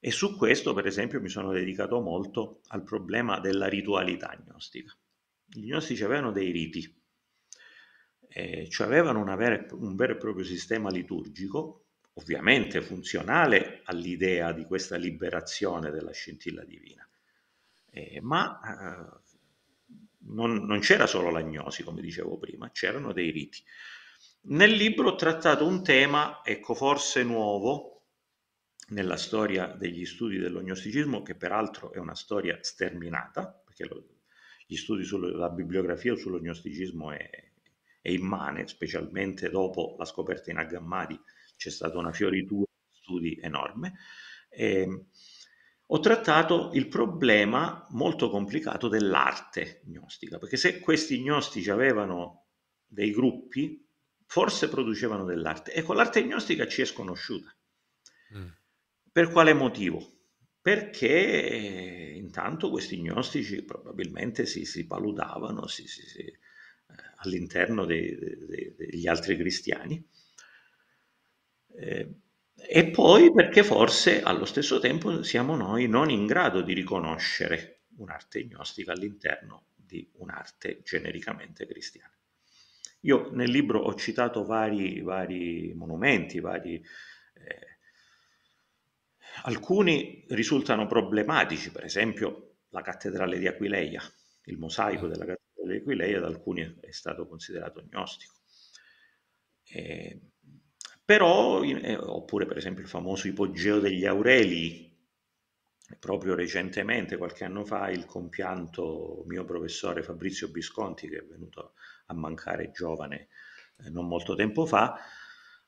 e su questo per esempio mi sono dedicato molto al problema della ritualità gnostica. Gli gnostici avevano dei riti, eh, cioè avevano vera, un vero e proprio sistema liturgico, ovviamente funzionale all'idea di questa liberazione della scintilla divina, eh, ma eh, non, non c'era solo la gnosi, come dicevo prima, c'erano dei riti. Nel libro ho trattato un tema, ecco forse nuovo, nella storia degli studi dell'ognosticismo, che peraltro è una storia sterminata, perché lo, gli studi sulla bibliografia sull'ognosticismo è, è, immane, specialmente dopo la scoperta in Aggammadi c'è stata una fioritura di studi enorme. Eh, ho trattato il problema molto complicato dell'arte gnostica, perché se questi gnostici avevano dei gruppi forse producevano dell'arte. Ecco, l'arte gnostica ci è sconosciuta. Mm. Per quale motivo? Perché eh, intanto questi gnostici probabilmente si, si paludavano si, si, eh, all'interno dei, dei, degli altri cristiani. Eh, e poi perché forse allo stesso tempo siamo noi non in grado di riconoscere un'arte gnostica all'interno di un'arte genericamente cristiana. Io nel libro ho citato vari, vari monumenti, vari, eh, alcuni risultano problematici, per esempio la cattedrale di Aquileia, il mosaico della cattedrale di Aquileia da alcuni è stato considerato gnostico. Eh, però, eh, oppure per esempio il famoso ipogeo degli Aurelii, proprio recentemente, qualche anno fa, il compianto mio professore Fabrizio Bisconti, che è venuto a mancare giovane eh, non molto tempo fa,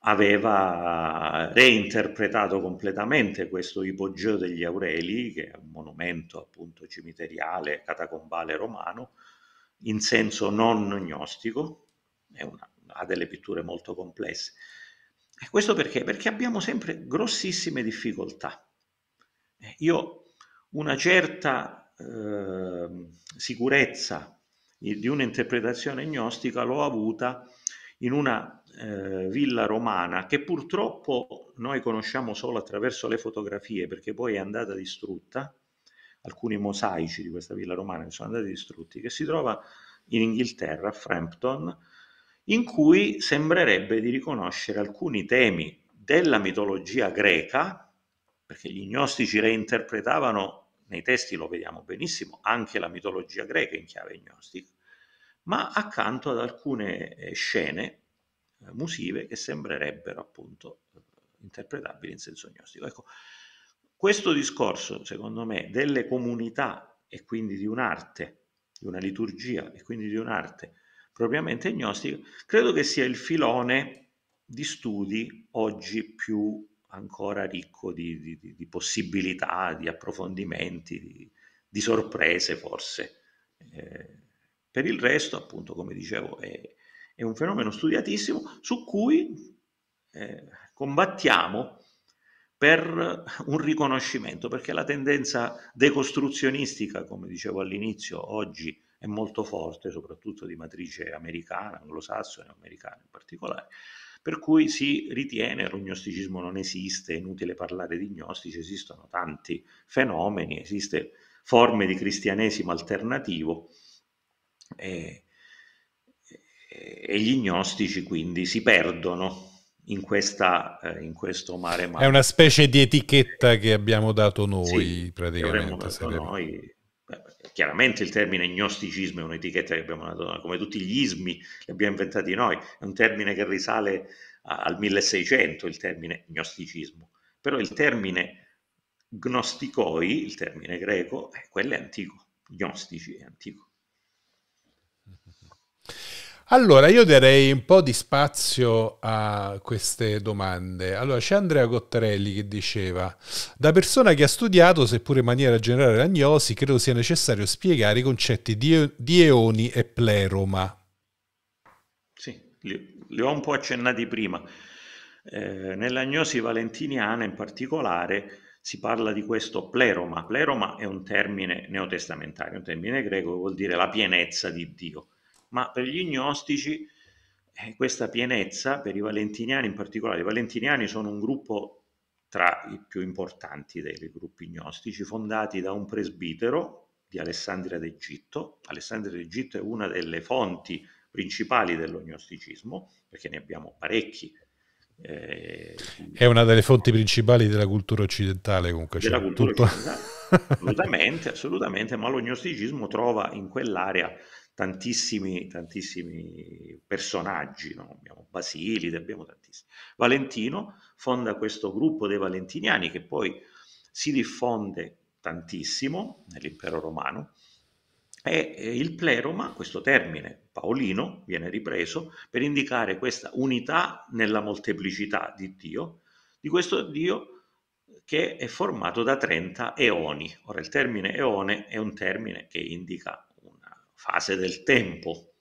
aveva reinterpretato completamente questo ipogeo degli Aureli, che è un monumento appunto cimiteriale, catacombale romano, in senso non gnostico, una, ha delle pitture molto complesse. E questo perché? Perché abbiamo sempre grossissime difficoltà eh, io una certa eh, sicurezza di un'interpretazione gnostica l'ho avuta in una eh, villa romana che purtroppo noi conosciamo solo attraverso le fotografie perché poi è andata distrutta, alcuni mosaici di questa villa romana sono andati distrutti, che si trova in Inghilterra, a Frampton, in cui sembrerebbe di riconoscere alcuni temi della mitologia greca perché gli gnostici reinterpretavano, nei testi lo vediamo benissimo, anche la mitologia greca in chiave gnostica, ma accanto ad alcune eh, scene eh, musive che sembrerebbero appunto eh, interpretabili in senso gnostico. Ecco, questo discorso, secondo me, delle comunità e quindi di un'arte, di una liturgia e quindi di un'arte propriamente gnostica, credo che sia il filone di studi oggi più ancora ricco di, di, di possibilità, di approfondimenti, di, di sorprese forse. Eh, per il resto, appunto, come dicevo, è, è un fenomeno studiatissimo su cui eh, combattiamo per un riconoscimento, perché la tendenza decostruzionistica, come dicevo all'inizio, oggi è molto forte, soprattutto di matrice americana, anglosassone, americana in particolare, per cui si ritiene che l'ognosticismo non esiste, è inutile parlare di gnostici, esistono tanti fenomeni, esiste forme di cristianesimo alternativo e, e gli gnostici quindi si perdono in, questa, eh, in questo mare mare. È una specie di etichetta che abbiamo dato noi sì, praticamente. Dato noi, chiaramente il termine gnosticismo è un'etichetta che abbiamo dato come tutti gli ismi li abbiamo inventati noi, è un termine che risale al 1600, il termine gnosticismo, però il termine gnosticoi, il termine greco, eh, quello è antico, gnostici è antico. Allora, io darei un po' di spazio a queste domande. Allora, c'è Andrea Cottarelli che diceva, da persona che ha studiato, seppure in maniera generale, l'agnosi, credo sia necessario spiegare i concetti di, di eoni e pleroma. Sì, li, li, ho un po' accennati prima. Eh, nell'agnosi valentiniana in particolare si parla di questo pleroma. Pleroma è un termine neotestamentario, un termine greco che vuol dire la pienezza di Dio ma per gli gnostici eh, questa pienezza, per i valentiniani in particolare, i valentiniani sono un gruppo tra i più importanti dei gruppi gnostici, fondati da un presbitero di Alessandria d'Egitto. Alessandria d'Egitto è una delle fonti principali dello gnosticismo, perché ne abbiamo parecchi. Eh, è una delle fonti principali della cultura occidentale, comunque. Della cultura tutto... occidentale. assolutamente, assolutamente, ma lo gnosticismo trova in quell'area tantissimi, tantissimi personaggi, no? abbiamo Basilide, abbiamo tantissimi. Valentino fonda questo gruppo dei valentiniani che poi si diffonde tantissimo nell'impero romano e eh, il pleroma, questo termine paolino, viene ripreso per indicare questa unità nella molteplicità di Dio, di questo Dio che è formato da 30 eoni. Ora il termine eone è un termine che indica fase del tempo,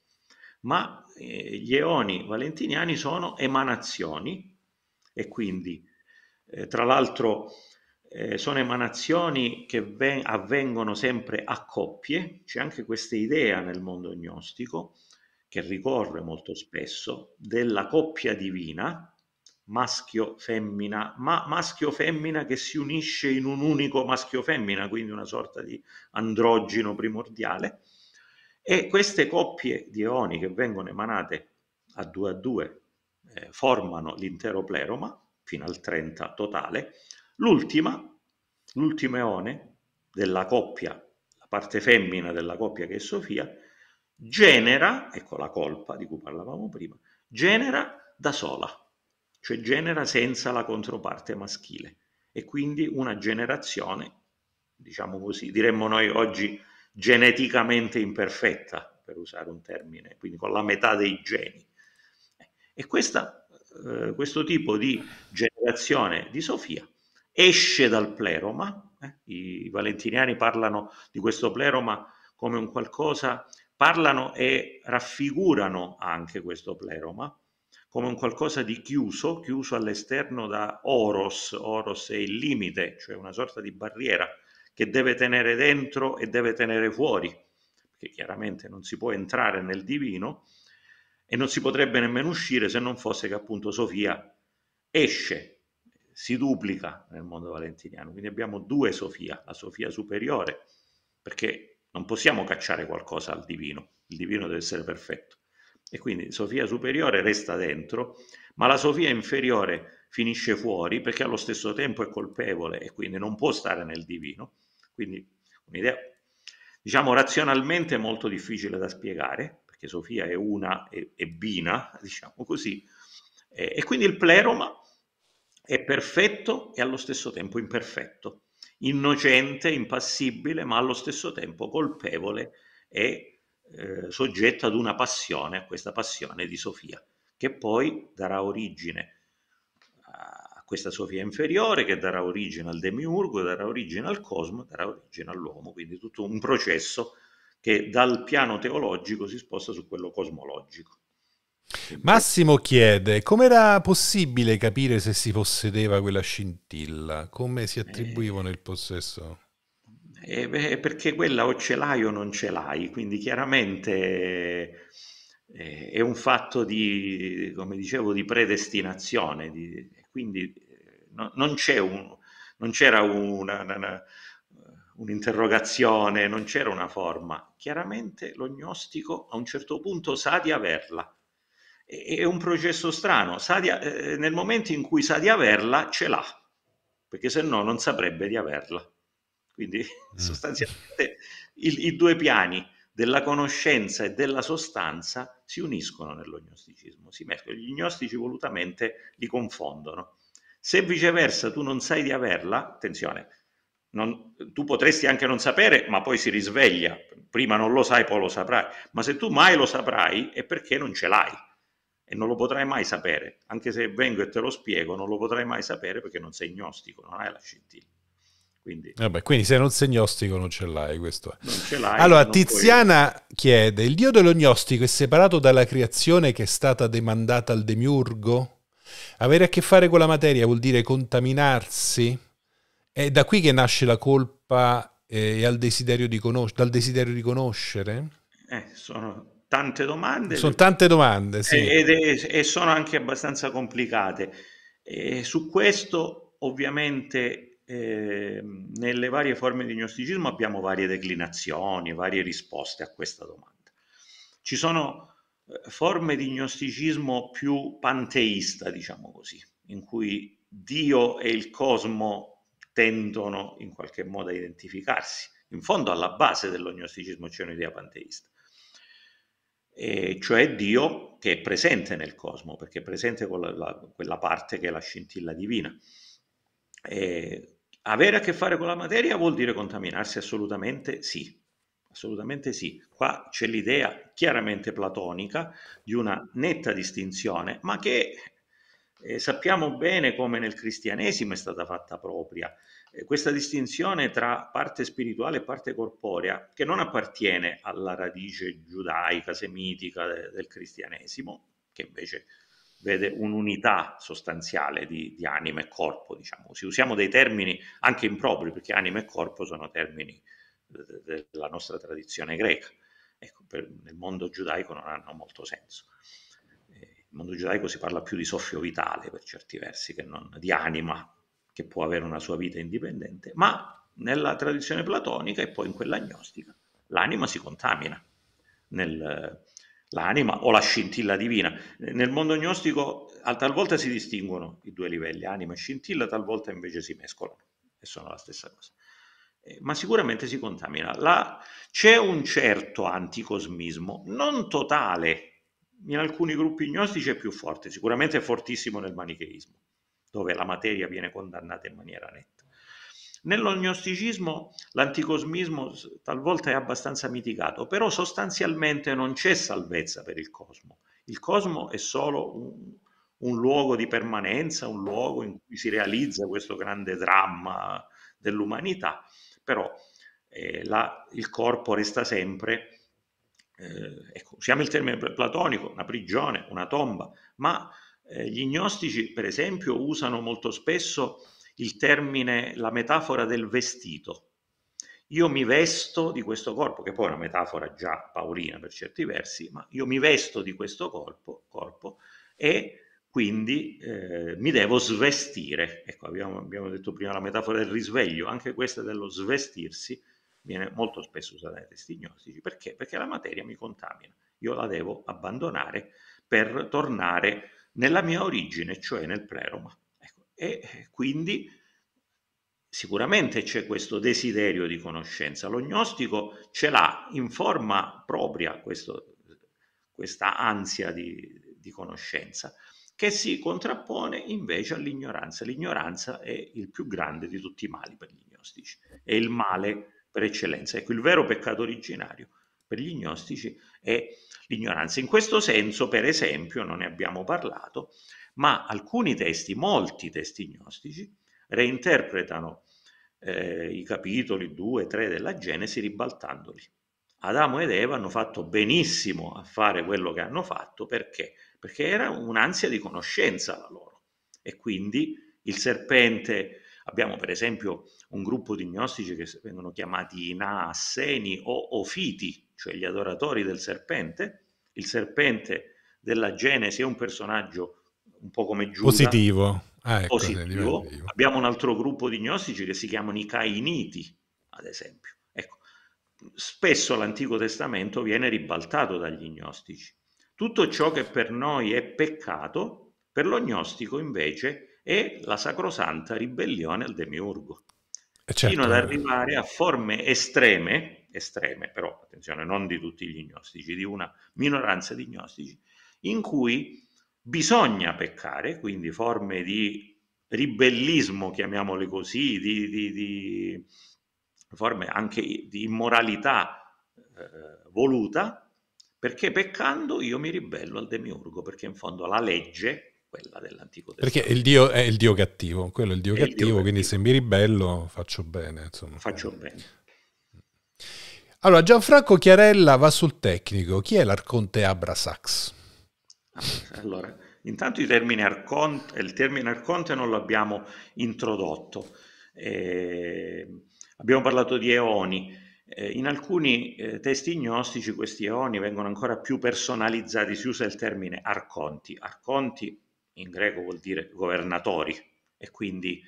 ma eh, gli eoni valentiniani sono emanazioni e quindi eh, tra l'altro eh, sono emanazioni che ven- avvengono sempre a coppie, c'è anche questa idea nel mondo gnostico che ricorre molto spesso della coppia divina maschio-femmina, ma maschio-femmina che si unisce in un unico maschio-femmina, quindi una sorta di androgeno primordiale e queste coppie di eoni che vengono emanate a 2 a 2 eh, formano l'intero pleroma fino al 30 totale. L'ultima, l'ultimo eone della coppia, la parte femmina della coppia che è Sofia, genera, ecco la colpa di cui parlavamo prima, genera da sola, cioè genera senza la controparte maschile e quindi una generazione, diciamo così, diremmo noi oggi geneticamente imperfetta, per usare un termine, quindi con la metà dei geni. E questa, eh, questo tipo di generazione di Sofia esce dal pleroma, eh, i valentiniani parlano di questo pleroma come un qualcosa, parlano e raffigurano anche questo pleroma come un qualcosa di chiuso, chiuso all'esterno da oros, oros è il limite, cioè una sorta di barriera che deve tenere dentro e deve tenere fuori, perché chiaramente non si può entrare nel divino e non si potrebbe nemmeno uscire se non fosse che appunto Sofia esce, si duplica nel mondo valentiniano. Quindi abbiamo due Sofia, la Sofia superiore, perché non possiamo cacciare qualcosa al divino, il divino deve essere perfetto. E quindi Sofia superiore resta dentro, ma la Sofia inferiore finisce fuori perché allo stesso tempo è colpevole e quindi non può stare nel divino quindi un'idea, diciamo, razionalmente molto difficile da spiegare, perché Sofia è una e, e bina, diciamo così, e, e quindi il pleroma è perfetto e allo stesso tempo imperfetto, innocente, impassibile, ma allo stesso tempo colpevole e eh, soggetto ad una passione, a questa passione di Sofia, che poi darà origine questa Sofia inferiore che darà origine al demiurgo, darà origine al cosmo, darà origine all'uomo, quindi tutto un processo che dal piano teologico si sposta su quello cosmologico. Massimo chiede com'era possibile capire se si possedeva quella scintilla, come si attribuivano eh, il possesso? Eh, beh, perché quella o ce l'hai o non ce l'hai, quindi chiaramente eh, è un fatto di, come dicevo, di predestinazione, di, quindi eh, no, non, un, non, c'era una, una, una, un'interrogazione, non c'era una forma. Chiaramente l'ognostico a un certo punto sa di averla. è un processo strano, di, eh, nel momento in cui sa di averla, ce l'ha, perché se no non saprebbe di averla. Quindi mm. sostanzialmente i due piani della conoscenza e della sostanza si uniscono nello gnosticismo, si mescolano. Gli gnostici volutamente li confondono. Se viceversa tu non sai di averla, attenzione, non, tu potresti anche non sapere, ma poi si risveglia. Prima non lo sai, poi lo saprai. Ma se tu mai lo saprai, è perché non ce l'hai e non lo potrai mai sapere. Anche se vengo e te lo spiego, non lo potrai mai sapere perché non sei gnostico, non hai la scintilla. Quindi, Vabbè, quindi se non sei gnostico non ce l'hai, questo è. Ce l'hai, allora, Tiziana puoi... chiede, il dio dello gnostico è separato dalla creazione che è stata demandata al demiurgo? Avere a che fare con la materia vuol dire contaminarsi? È da qui che nasce la colpa eh, e al desiderio di conos- dal desiderio di conoscere? Eh, sono tante domande. Sono tante domande, sì. E, eh, e sono anche abbastanza complicate. E su questo ovviamente eh, nelle varie forme di gnosticismo abbiamo varie declinazioni, varie risposte a questa domanda. Ci sono eh, forme di gnosticismo più panteista, diciamo così, in cui Dio e il cosmo tendono in qualche modo a identificarsi. In fondo alla base dello gnosticismo c'è un'idea panteista, e cioè Dio che è presente nel cosmo, perché è presente con la, quella parte che è la scintilla divina. E avere a che fare con la materia vuol dire contaminarsi? Assolutamente sì. Assolutamente sì. Qua c'è l'idea chiaramente platonica di una netta distinzione, ma che eh, sappiamo bene come nel cristianesimo è stata fatta propria. Eh, questa distinzione tra parte spirituale e parte corporea, che non appartiene alla radice giudaica, semitica de- del cristianesimo, che invece eh, vede un'unità sostanziale di, di anima e corpo, diciamo così. Usiamo dei termini anche impropri, perché anima e corpo sono termini eh, della nostra tradizione greca. Ecco, per, nel mondo giudaico non hanno molto senso. Eh, nel mondo giudaico si parla più di soffio vitale per certi versi che non di anima che può avere una sua vita indipendente, ma nella tradizione platonica e poi in quella agnostica l'anima si contamina nel, l'anima o la scintilla divina. Nel mondo gnostico talvolta si distinguono i due livelli, anima e scintilla, talvolta invece si mescolano e sono la stessa cosa. Eh, ma sicuramente si contamina. La... C'è un certo anticosmismo, non totale, in alcuni gruppi gnostici è più forte, sicuramente è fortissimo nel manicheismo, dove la materia viene condannata in maniera netta. Nell'ognosticismo l'anticosmismo talvolta è abbastanza mitigato, però sostanzialmente non c'è salvezza per il cosmo. Il cosmo è solo un, un luogo di permanenza, un luogo in cui si realizza questo grande dramma dell'umanità, però eh, la, il corpo resta sempre, eh, ecco, usiamo il termine platonico, una prigione, una tomba, ma eh, gli gnostici per esempio usano molto spesso il termine, la metafora del vestito. Io mi vesto di questo corpo, che poi è una metafora già paolina per certi versi, ma io mi vesto di questo corpo, corpo e quindi eh, mi devo svestire. Ecco, abbiamo, abbiamo, detto prima la metafora del risveglio, anche questa dello svestirsi viene molto spesso usata dai testi gnostici. Perché? Perché la materia mi contamina, io la devo abbandonare per tornare nella mia origine, cioè nel preroma e eh, quindi sicuramente c'è questo desiderio di conoscenza. L'ognostico ce l'ha in forma propria questo, questa ansia di, di conoscenza che si contrappone invece all'ignoranza. L'ignoranza è il più grande di tutti i mali per gli gnostici, è il male per eccellenza. Ecco, il vero peccato originario per gli gnostici è l'ignoranza. In questo senso, per esempio, non ne abbiamo parlato, ma alcuni testi, molti testi gnostici, reinterpretano eh, i capitoli 2 e 3 della Genesi ribaltandoli. Adamo ed Eva hanno fatto benissimo a fare quello che hanno fatto perché? Perché era un'ansia di conoscenza la loro e quindi il serpente, abbiamo per esempio un gruppo di gnostici che vengono chiamati i Naasseni o Ofiti, cioè gli adoratori del serpente, il serpente della Genesi è un personaggio un po' come Giuda. Positivo. Ah, ecco, positivo. Abbiamo un altro gruppo di gnostici che si chiamano i Cainiti, ad esempio. Ecco, spesso l'Antico Testamento viene ribaltato dagli gnostici. Tutto ciò che per noi è peccato, per lo gnostico invece è la sacrosanta ribellione al demiurgo. Eh, certo. Fino ad arrivare a forme estreme, estreme però attenzione, non di tutti gli gnostici, di una minoranza di gnostici, in cui Bisogna peccare, quindi forme di ribellismo, chiamiamole così, di, di, di forme anche di immoralità eh, voluta, perché peccando io mi ribello al demiurgo, perché in fondo la legge quella dell'Antico Testamento. Perché il Dio è il Dio cattivo, quello è il Dio, è cattivo, il Dio quindi cattivo. se mi ribello faccio bene. Insomma. Faccio bene. Allora, Gianfranco Chiarella va sul tecnico. Chi è l'arconte Abrasax? Ah, allora, intanto il termine arconte, il termine arconte non l'abbiamo introdotto. Eh, abbiamo parlato di eoni. Eh, in alcuni eh, testi gnostici questi eoni vengono ancora più personalizzati, si usa il termine arconti. Arconti in greco vuol dire governatori e quindi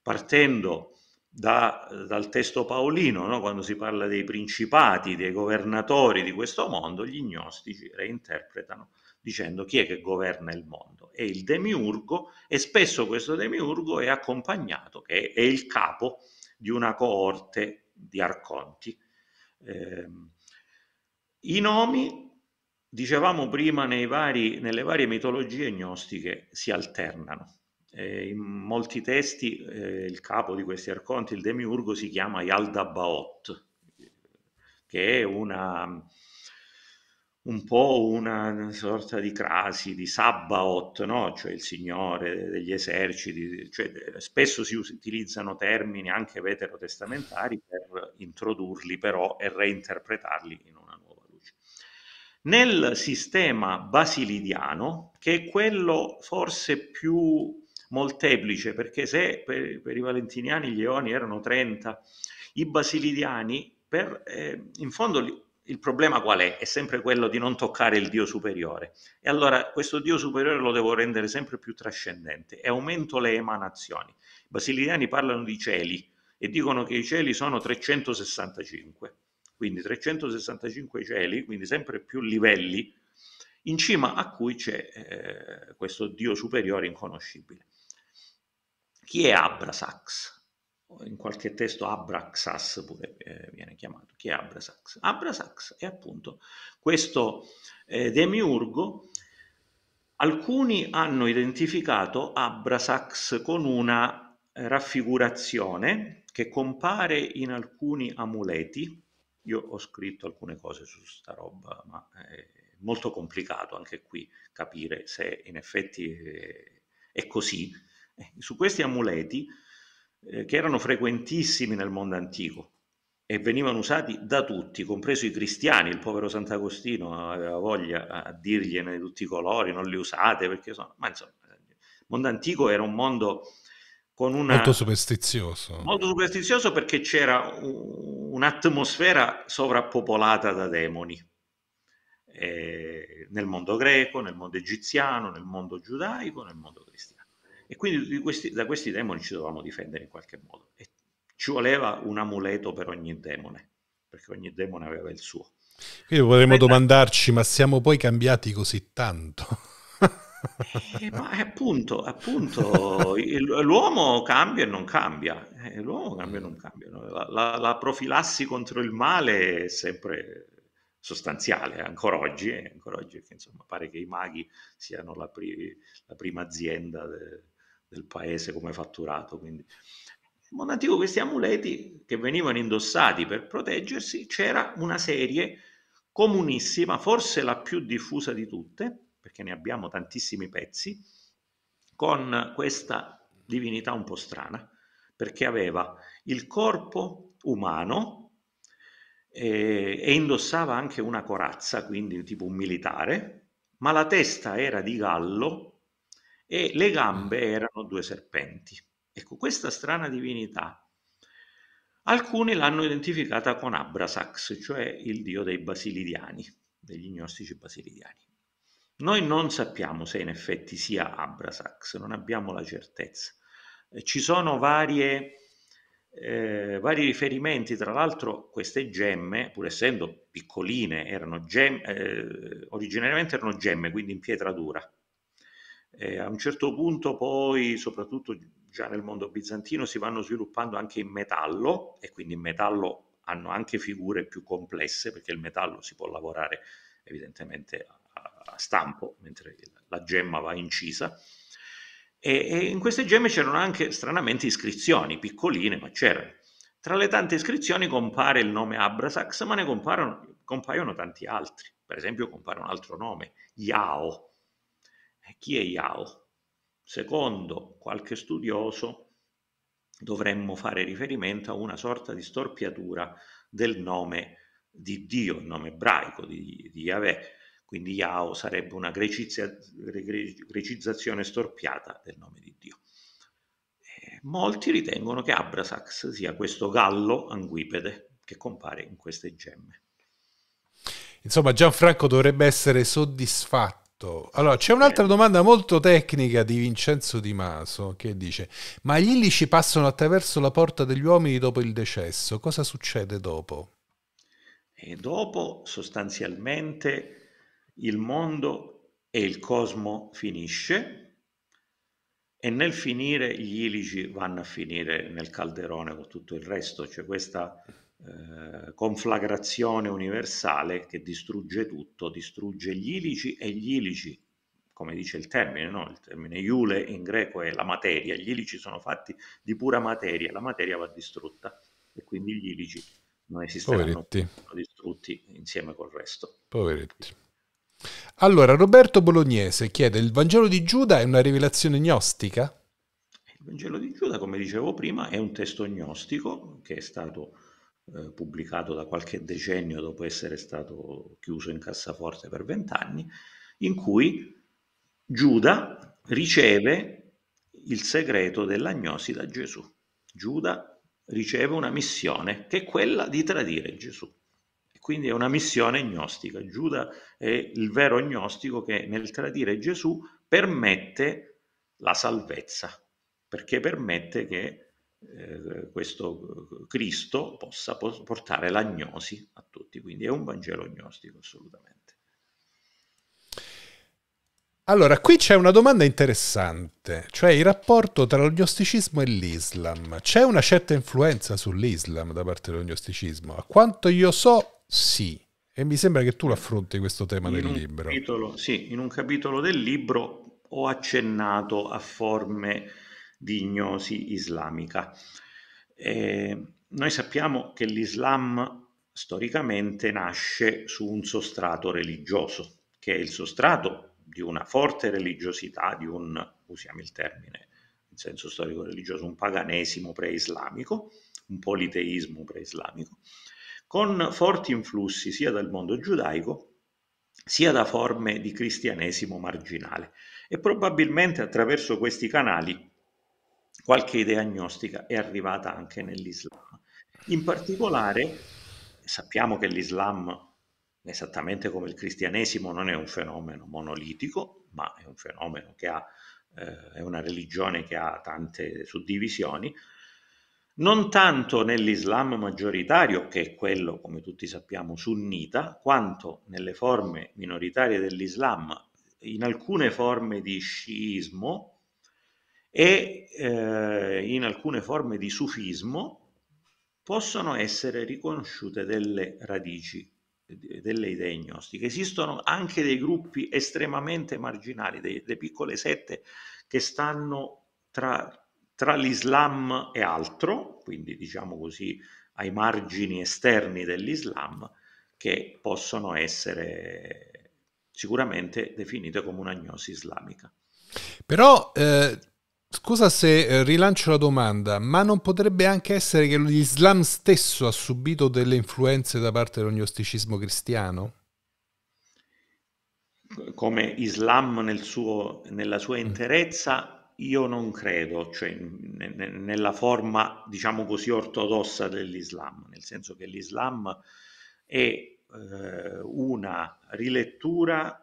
partendo da, dal testo paolino, no? quando si parla dei principati, dei governatori di questo mondo, gli gnostici reinterpretano dicendo chi è che governa il mondo. È il demiurgo e spesso questo demiurgo è accompagnato, è, è il capo di una coorte di arconti. Eh, I nomi, dicevamo prima, vari, nelle varie mitologie gnostiche si alternano. Eh, in molti testi eh, il capo di questi arconti, il demiurgo, si chiama Yaldabaoth, che è una un po' una sorta di crasi, di sabbaot, no? cioè il signore degli eserciti, cioè eh, spesso si utilizzano termini anche veterotestamentari per introdurli però e reinterpretarli in una nuova luce. Nel sistema basilidiano, che è quello forse più molteplice, perché se per, per i valentiniani gli eoni erano 30, i basilidiani per, eh, in fondo il problema qual è? È sempre quello di non toccare il Dio superiore. E allora questo Dio superiore lo devo rendere sempre più trascendente e aumento le emanazioni. I basiliani parlano di cieli e dicono che i cieli sono 365, quindi 365 cieli, quindi sempre più livelli, in cima a cui c'è eh, questo Dio superiore inconoscibile. Chi è Abrasax? in qualche testo Abraxas pure eh, viene chiamato. Chi è Abraxas? Abraxas è appunto questo eh, demiurgo. Alcuni hanno identificato Abraxas con una raffigurazione che compare in alcuni amuleti. Io ho scritto alcune cose su sta roba, ma è molto complicato anche qui capire se in effetti è così. Eh, su questi amuleti eh, che erano frequentissimi nel mondo antico e venivano usati da tutti, compreso i cristiani. Il povero Sant'Agostino aveva voglia a dirgliene di tutti i colori, non li usate perché sono... Ma insomma, il mondo antico era un mondo con una... Molto superstizioso. Molto superstizioso perché c'era un'atmosfera sovrappopolata da demoni. Eh, nel mondo greco, nel mondo egiziano, nel mondo giudaico, nel mondo cristiano. E quindi questi, da questi demoni ci dovevamo difendere in qualche modo. E ci voleva un amuleto per ogni demone, perché ogni demone aveva il suo. Quindi potremmo domandarci, ma siamo poi cambiati così tanto? eh, ma appunto, appunto l'uomo cambia e non cambia, eh, l'uomo cambia e non cambia. La, la, la profilassi contro il male è sempre sostanziale, ancora oggi, ancora oggi insomma, pare che i maghi siano la, pri- la prima azienda. De- del paese come fatturato. Quindi nel mondo antico questi amuleti che venivano indossati per proteggersi c'era una serie comunissima, forse la più diffusa di tutte, perché ne abbiamo tantissimi pezzi, con questa divinità un po' strana, perché aveva il corpo umano eh, e indossava anche una corazza, quindi tipo un militare, ma la testa era di gallo e le gambe erano due serpenti. Ecco, questa strana divinità, alcuni l'hanno identificata con Abrasax, cioè il dio dei basilidiani, degli gnostici basilidiani. Noi non sappiamo se in effetti sia Abrasax, non abbiamo la certezza. Eh, ci sono varie, eh, vari riferimenti, tra l'altro queste gemme, pur essendo piccoline, erano gemme, eh, originariamente erano gemme, quindi in pietra dura, eh, a un certo punto poi, soprattutto già nel mondo bizantino, si vanno sviluppando anche in metallo e quindi in metallo hanno anche figure più complesse perché il metallo si può lavorare evidentemente a, a stampo, mentre la gemma va incisa. E, e in queste gemme c'erano anche stranamente iscrizioni, piccoline, ma c'erano. Tra le tante iscrizioni compare il nome Abrasax, ma ne compaiono, tanti altri. Per esempio compare un altro nome, Yao, chi è Yao? Secondo qualche studioso dovremmo fare riferimento a una sorta di storpiatura del nome di Dio, il nome ebraico di, di Yahweh, quindi Yao sarebbe una grecizia, grecizzazione storpiata del nome di Dio. Eh, molti ritengono che Abrasax sia questo gallo anguipede che compare in queste gemme. Insomma, Gianfranco dovrebbe essere soddisfatto Esatto. Allora, c'è un'altra eh. domanda molto tecnica di Vincenzo Di Maso che dice, ma gli illici passano attraverso la porta degli uomini dopo il decesso, cosa succede dopo? E dopo sostanzialmente il mondo e il cosmo finisce e nel finire gli ilici vanno a finire nel calderone con tutto il resto, cioè questa eh, conflagrazione universale che distrugge tutto, distrugge gli ilici e gli ilici, come dice il termine, no? il termine iule in greco è la materia, gli ilici sono fatti di pura materia, la materia va distrutta e quindi gli ilici non esisteranno, Poveretti. sono distrutti insieme col resto. Poveretti. Allora, Roberto Bolognese chiede, il Vangelo di Giuda è una rivelazione gnostica? Il Vangelo di Giuda, come dicevo prima, è un testo gnostico che è stato eh, pubblicato da qualche decennio dopo essere stato chiuso in cassaforte per vent'anni, in cui Giuda riceve il segreto dell'agnosi da Gesù. Giuda riceve una missione che è quella di tradire Gesù. Quindi è una missione gnostica. Giuda è il vero gnostico che nel tradire Gesù permette la salvezza, perché permette che eh, questo eh, Cristo possa portare l'agnosi a tutti. Quindi è un Vangelo agnostico assolutamente. Allora, qui c'è una domanda interessante, cioè il rapporto tra l'ognosticismo e l'Islam. C'è una certa influenza sull'Islam da parte dell'ognosticismo? A quanto io so, sì. E mi sembra che tu l'affronti questo tema in nel libro. Capitolo, sì, in un capitolo del libro ho accennato a forme di gnosi islamica. Eh, noi sappiamo che l'Islam storicamente nasce su un sostrato religioso, che è il sostrato di una forte religiosità, di un, usiamo il termine in senso storico-religioso, un paganesimo pre-islamico, un politeismo pre-islamico, con forti influssi sia dal mondo giudaico sia da forme di cristianesimo marginale e probabilmente attraverso questi canali qualche idea agnostica è arrivata anche nell'Islam. In particolare, sappiamo che l'Islam, esattamente come il cristianesimo, non è un fenomeno monolitico, ma è un fenomeno che ha, eh, è una religione che ha tante suddivisioni, non tanto nell'Islam maggioritario, che è quello, come tutti sappiamo, sunnita, quanto nelle forme minoritarie dell'Islam, in alcune forme di sciismo, e eh, in alcune forme di sufismo possono essere riconosciute delle radici, delle idee gnostiche. Esistono anche dei gruppi estremamente marginali, delle piccole sette che stanno tra, tra l'Islam e altro, quindi diciamo così ai margini esterni dell'Islam, che possono essere sicuramente definite come una gnosi islamica. Però eh, Scusa se eh, rilancio la domanda, ma non potrebbe anche essere che l'Islam stesso ha subito delle influenze da parte dell'ognosticismo cristiano? Come Islam suo, nella sua mm. interezza, io non credo, cioè nella forma, diciamo così, ortodossa dell'Islam, nel senso che l'Islam è eh, una rilettura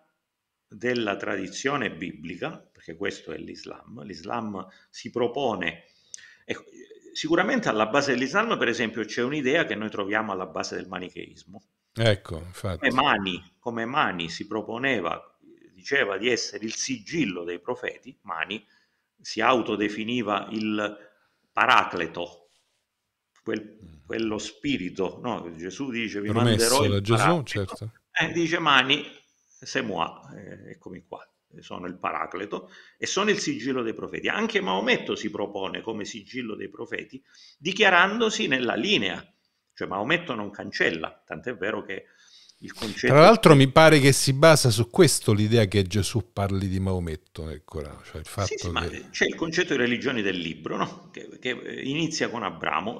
della tradizione biblica perché questo è l'Islam. L'Islam si propone, ecco, sicuramente alla base dell'Islam, per esempio, c'è un'idea che noi troviamo alla base del manicheismo. Ecco, come Mani, come Mani si proponeva, diceva di essere il sigillo dei profeti, Mani si autodefiniva il paracleto, quel, mm. quello spirito, no? Gesù dice vi Promesso manderò il Gesù, certo. eh, dice Mani, se moi, eh, eccomi qua. Eh, sono il Paracleto, e sono il sigillo dei profeti. Anche Maometto si propone come sigillo dei profeti, dichiarandosi nella linea, cioè Maometto non cancella, tant'è vero che il concetto. Tra l'altro mi pare che si basa su questo l'idea che Gesù parli di Maometto nel Corano. Cioè il sì, sì, che... c'è il concetto di religione del libro, no? che, che, eh, inizia con Abramo,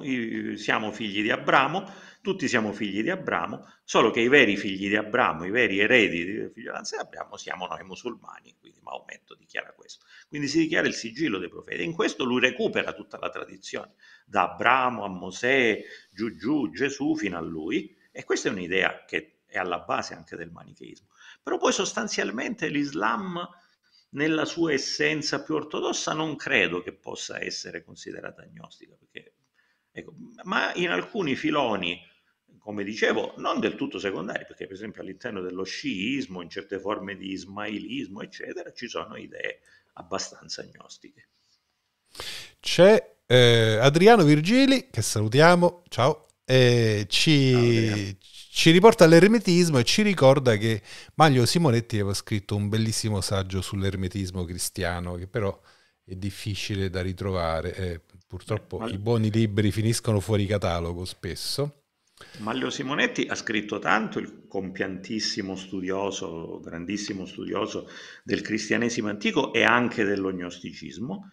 siamo figli di Abramo, tutti siamo figli di Abramo, solo che i veri figli di Abramo, i veri eredi di figliolanza di Abramo siamo noi musulmani, quindi Maometto dichiara questo. Quindi si dichiara il sigillo dei profeti e in questo lui recupera tutta la tradizione, da Abramo a Mosè, giù giù, Gesù fino a lui. E questa è un'idea che è alla base anche del manicheismo. Però poi sostanzialmente l'Islam nella sua essenza più ortodossa non credo che possa essere considerata agnostica, perché, ecco, ma in alcuni filoni, come dicevo, non del tutto secondari, perché per esempio all'interno dello sciismo, in certe forme di ismailismo, eccetera, ci sono idee abbastanza agnostiche. C'è eh, Adriano Virgili, che salutiamo, ciao, eh, ci, ci riporta all'ermetismo e ci ricorda che Maglio Simonetti aveva scritto un bellissimo saggio sull'ermetismo cristiano, che però è difficile da ritrovare. Eh, purtroppo eh, Maglio... i buoni libri finiscono fuori catalogo spesso. Maglio Simonetti ha scritto tanto, il compiantissimo studioso, grandissimo studioso del cristianesimo antico e anche dell'ognosticismo,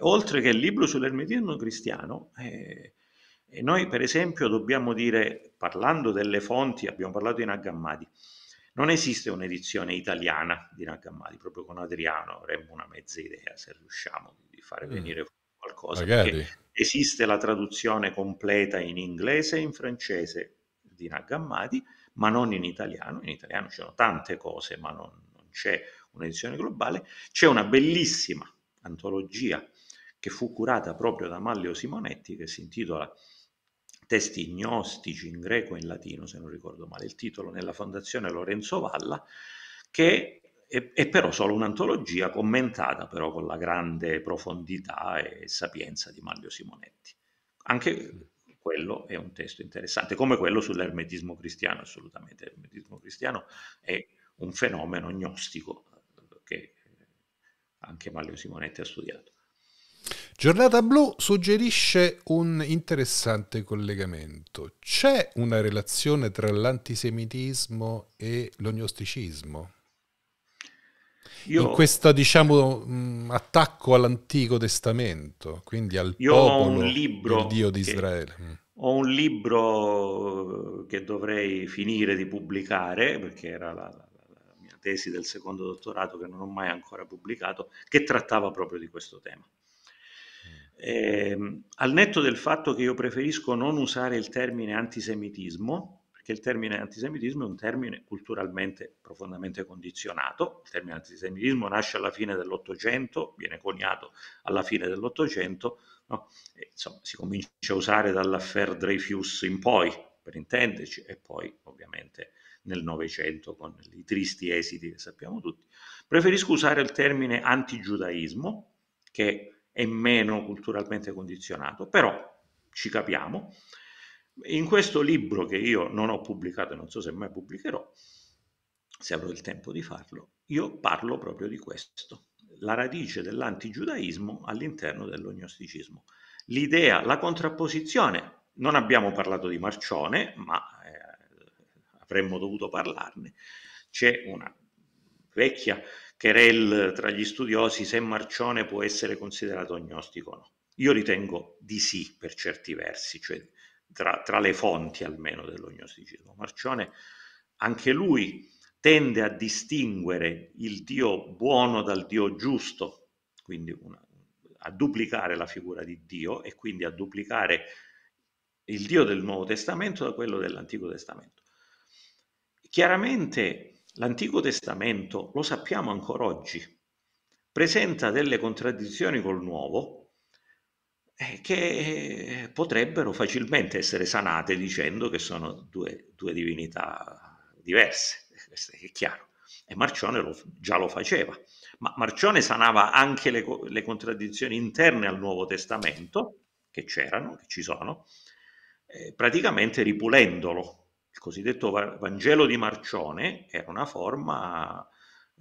oltre che il libro sull'ermetismo cristiano. Eh, e noi per esempio dobbiamo dire, parlando delle fonti, abbiamo parlato di Nagammadi, non esiste un'edizione italiana di Nagammadi, proprio con Adriano avremmo una mezza idea se riusciamo di fare mm. venire mm. qualcosa. Esiste la traduzione completa in inglese e in francese di Nagammadi, ma non in italiano. In italiano ci sono tante cose, ma non, non c'è un'edizione globale. C'è una bellissima antologia che fu curata proprio da Maglio Simonetti che si intitola testi gnostici in greco e in latino, se non ricordo male il titolo, nella Fondazione Lorenzo Valla, che è, è però solo un'antologia commentata però con la grande profondità e sapienza di Mario Simonetti. Anche quello è un testo interessante, come quello sull'ermetismo cristiano, assolutamente. L'ermetismo cristiano è un fenomeno gnostico che anche Mario Simonetti ha studiato. Giornata Blu suggerisce un interessante collegamento. C'è una relazione tra l'antisemitismo e l'ognosticismo? Io, in questo diciamo, mm, attacco all'Antico Testamento, quindi al io popolo del Dio di Israele. Che, mm. ho un libro eh, che dovrei finire di pubblicare, perché era la, la, la mia tesi del secondo dottorato che non ho mai ancora pubblicato, che trattava proprio di questo tema. Eh, al netto del fatto che io preferisco non usare il termine antisemitismo, perché il termine antisemitismo è un termine culturalmente profondamente condizionato, il termine antisemitismo nasce alla fine dell'Ottocento, viene coniato alla fine dell'Ottocento, no? insomma, si comincia a usare dall'affaire Dreyfus in poi, per intenderci, e poi ovviamente nel Novecento con i tristi esiti che sappiamo tutti. Preferisco usare il termine antigiudaismo, che è meno culturalmente condizionato, però ci capiamo. In questo libro che io non ho pubblicato e non so se mai pubblicherò, se avrò il tempo di farlo, io parlo proprio di questo, la radice dell'antigiudaismo all'interno dell'ognosticismo. L'idea, la contrapposizione, non abbiamo parlato di Marcione, ma eh, avremmo dovuto parlarne, c'è una vecchia querel tra gli studiosi se Marcione può essere considerato agnostico o no. Io ritengo di sì per certi versi, cioè tra, tra le fonti almeno dell'ognosticismo. Marcione, anche lui, tende a distinguere il Dio buono dal Dio giusto, quindi una, a duplicare la figura di Dio e quindi a duplicare il Dio del Nuovo Testamento da quello dell'Antico Testamento. Chiaramente l'Antico Testamento, lo sappiamo ancora oggi, presenta delle contraddizioni col Nuovo eh, che eh, potrebbero facilmente essere sanate dicendo che sono due, due divinità diverse, questo è chiaro. E Marcione lo, già lo faceva, ma Marcione sanava anche le, le contraddizioni interne al Nuovo Testamento, che c'erano, che ci sono, eh, praticamente ripulendolo cosiddetto Vangelo di Marcione era una forma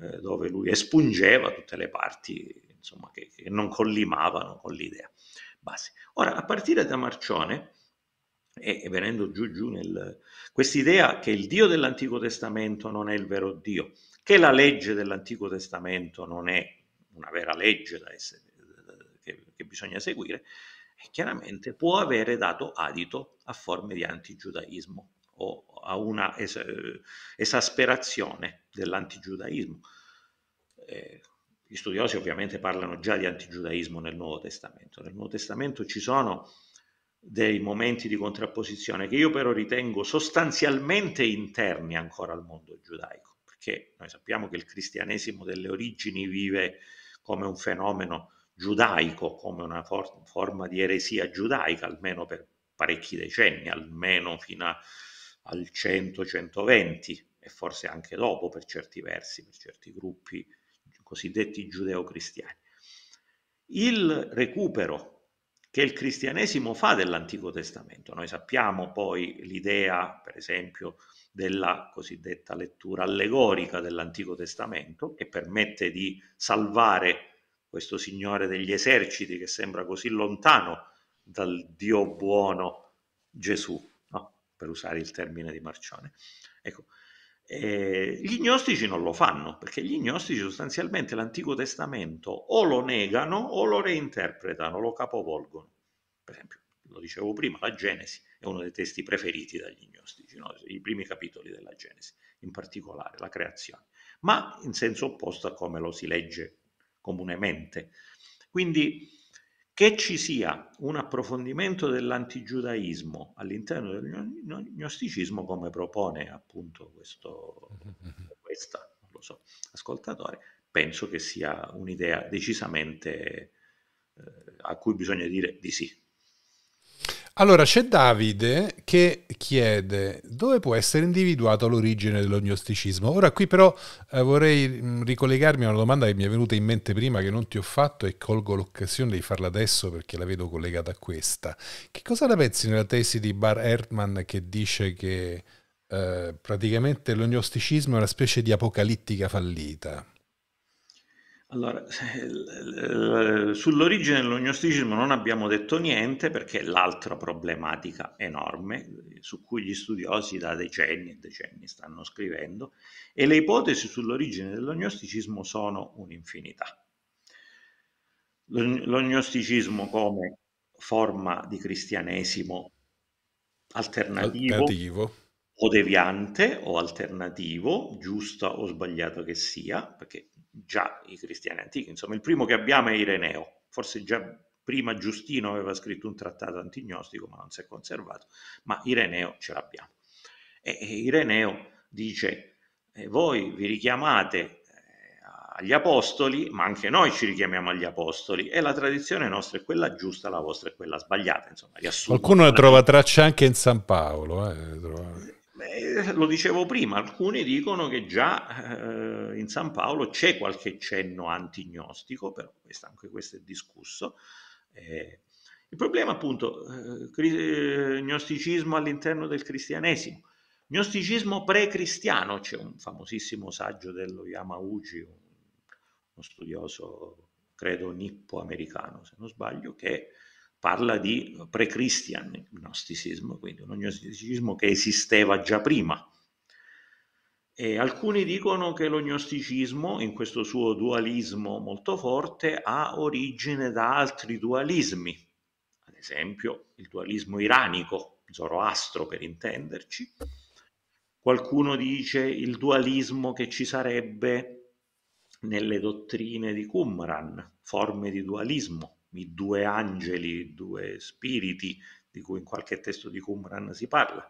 eh, dove lui espungeva tutte le parti insomma, che, che, non collimavano con l'idea base. Ora, a partire da Marcione, e, venendo giù giù nel... quest'idea che il Dio dell'Antico Testamento non è il vero Dio, che la legge dell'Antico Testamento non è una vera legge da essere, che, che bisogna seguire, chiaramente può avere dato adito a forme di antigiudaismo o a una es- eh, esasperazione dell'antigiudaismo. Eh, gli studiosi ovviamente parlano già di antigiudaismo nel Nuovo Testamento. Nel Nuovo Testamento ci sono dei momenti di contrapposizione che io però ritengo sostanzialmente interni ancora al mondo giudaico, perché noi sappiamo che il cristianesimo delle origini vive come un fenomeno giudaico, come una for- forma di eresia giudaica, almeno per parecchi decenni, almeno fino a al 100-120 e forse anche dopo per certi versi, per certi gruppi cosiddetti giudeo-cristiani. Il recupero che il cristianesimo fa dell'Antico Testamento. Noi sappiamo poi l'idea, per esempio, della cosiddetta lettura allegorica dell'Antico Testamento, che permette di salvare questo Signore degli eserciti che sembra così lontano dal Dio buono Gesù per usare il termine di Marcione. Ecco, eh, gli gnostici non lo fanno, perché gli gnostici sostanzialmente l'Antico Testamento o lo negano o lo reinterpretano, lo capovolgono. Per esempio, lo dicevo prima, la Genesi è uno dei testi preferiti dagli gnostici, no? i primi capitoli della Genesi, in particolare la creazione, ma in senso opposto a come lo si legge comunemente. Quindi che ci sia un approfondimento dell'antigiudaismo all'interno del gnosticismo, come propone appunto questo, questa, non lo so, ascoltatore, penso che sia un'idea decisamente eh, a cui bisogna dire di sì. Allora c'è Davide che chiede dove può essere individuata l'origine dell'ognosticismo. Ora qui però eh, vorrei mm, ricollegarmi a una domanda che mi è venuta in mente prima che non ti ho fatto e colgo l'occasione di farla adesso perché la vedo collegata a questa. Che cosa la pensi nella tesi di Bar Erdman che dice che eh, praticamente l'ognosticismo è una specie di apocalittica fallita? Allora, sull'origine dell'ognosticismo non abbiamo detto niente perché è l'altra problematica enorme su cui gli studiosi da decenni e decenni stanno scrivendo e le ipotesi sull'origine dell'ognosticismo sono un'infinità. L'ognosticismo come forma di cristianesimo alternativo, alternativo o deviante o alternativo, giusto o sbagliato che sia, perché già i cristiani antichi. Insomma, il primo che abbiamo è Ireneo, forse già prima Giustino aveva scritto un trattato antignostico, ma non si è conservato, ma Ireneo ce l'abbiamo. E, Ireneo dice, eh, voi vi richiamate eh, agli apostoli, ma anche noi ci richiamiamo agli apostoli, e la tradizione nostra è quella giusta, la vostra è quella sbagliata. Insomma, riassunto. Qualcuno ne trova traccia anche in San Paolo. Eh, Beh, lo dicevo prima, alcuni dicono che già eh, in San Paolo c'è qualche cenno antignostico, però questo, anche questo è discusso. Eh, il problema appunto, eh, eh, gnosticismo all'interno del cristianesimo, gnosticismo pre-cristiano, c'è un famosissimo saggio dello Yamauchi, uno studioso credo nippo-americano se non sbaglio, che parla di eh, pre-Christian gnosticismo, quindi un gnosticismo che esisteva già prima. E alcuni dicono che lo gnosticismo, in questo suo dualismo molto forte, ha origine da altri dualismi, ad esempio il dualismo iranico, Zoroastro per intenderci. Qualcuno dice il dualismo che ci sarebbe nelle dottrine di Qumran, forme di dualismo i due angeli, i due spiriti di cui in qualche testo di Qumran si parla.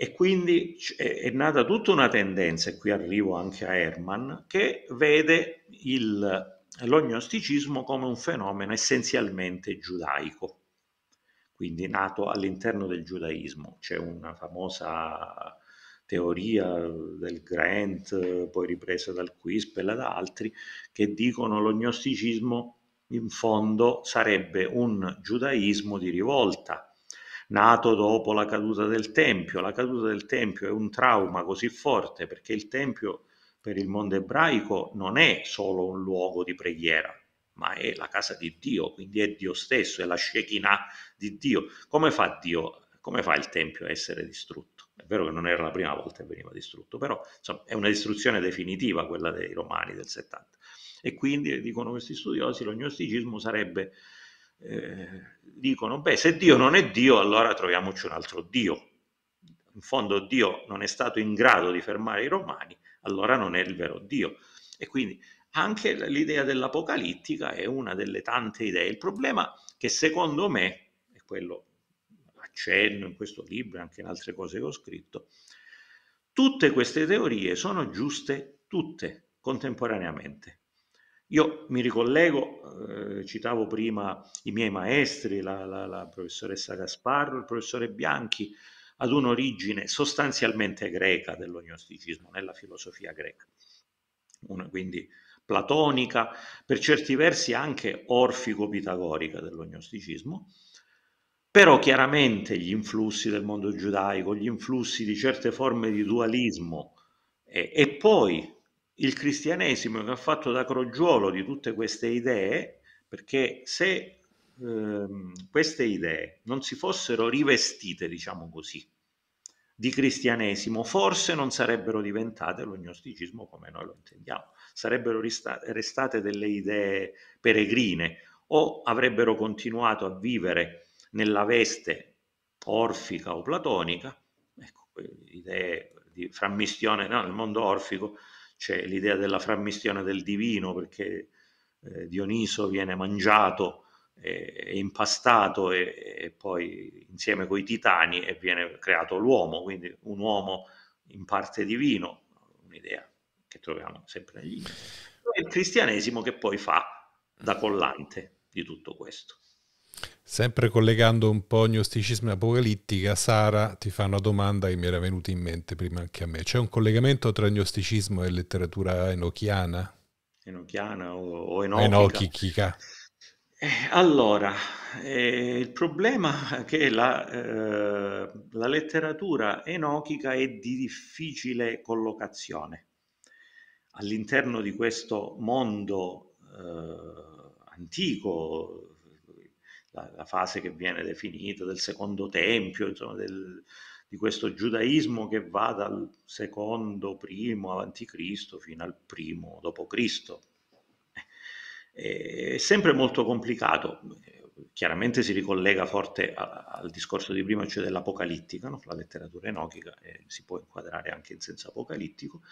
E quindi è nata tutta una tendenza, e qui arrivo anche a Herman, che vede il, l'ognosticismo come un fenomeno essenzialmente giudaico, quindi nato all'interno del giudaismo. C'è una famosa teoria del Grant, poi ripresa dal Quispel e da altri, che dicono l'ognosticismo in fondo sarebbe un giudaismo di rivolta, nato dopo la caduta del Tempio. La caduta del Tempio è un trauma così forte perché il Tempio per il mondo ebraico non è solo un luogo di preghiera, ma è la casa di Dio, quindi è Dio stesso, è la Shekinah di Dio. Come fa Dio, come fa il Tempio a essere distrutto? È vero che non era la prima volta che veniva distrutto, però insomma, è una distruzione definitiva quella dei Romani del 70 e quindi, dicono questi studiosi, l'ognosticismo sarebbe, eh, dicono, beh, se Dio non è Dio, allora troviamoci un altro Dio. In fondo Dio non è stato in grado di fermare i romani, allora non è il vero Dio. E quindi anche l'idea dell'apocalittica è una delle tante idee. Il problema che secondo me, e quello accenno in questo libro e anche in altre cose che ho scritto, tutte queste teorie sono giuste tutte contemporaneamente. Io mi ricollego, eh, citavo prima i miei maestri, la, la, la professoressa Gasparro, il professore Bianchi, ad un'origine sostanzialmente greca dell'ognosticismo, nella filosofia greca, una quindi platonica, per certi versi anche orfico-pitagorica dell'ognosticismo, gnosticismo, però chiaramente gli influssi del mondo giudaico, gli influssi di certe forme di dualismo e, e poi il cristianesimo che ha fatto da crogiolo di tutte queste idee, perché se ehm, queste idee non si fossero rivestite, diciamo così, di cristianesimo, forse non sarebbero diventate lo gnosticismo come noi lo intendiamo, sarebbero resta- restate delle idee peregrine o avrebbero continuato a vivere nella veste orfica o platonica, ecco, idee di frammistione nel mondo orfico, c'è l'idea della frammistione del divino perché eh, Dioniso viene mangiato e, e impastato e, e, poi insieme con i titani e viene creato l'uomo, quindi un uomo in parte divino, un'idea che troviamo sempre negli... È il cristianesimo che poi fa da collante di tutto questo. Sempre collegando un po' gnosticismo e apocalittica, Sara ti fa una domanda che mi era venuta in mente prima anche a me. C'è un collegamento tra gnosticismo e letteratura enochiana? Enochiana o, o enochica? Eh, allora, eh, il problema è che la, eh, la letteratura enochica è di difficile collocazione. All'interno di questo mondo eh, antico, la, la fase che viene definita del secondo tempio, insomma, del, di questo giudaismo che va dal secondo primo avanti Cristo fino al primo dopo Cristo. Eh, è sempre molto complicato, eh, chiaramente si ricollega forte al discorso di prima, cioè dell'apocalittica, no? la letteratura enochica eh, si può inquadrare anche in senso apocalittico.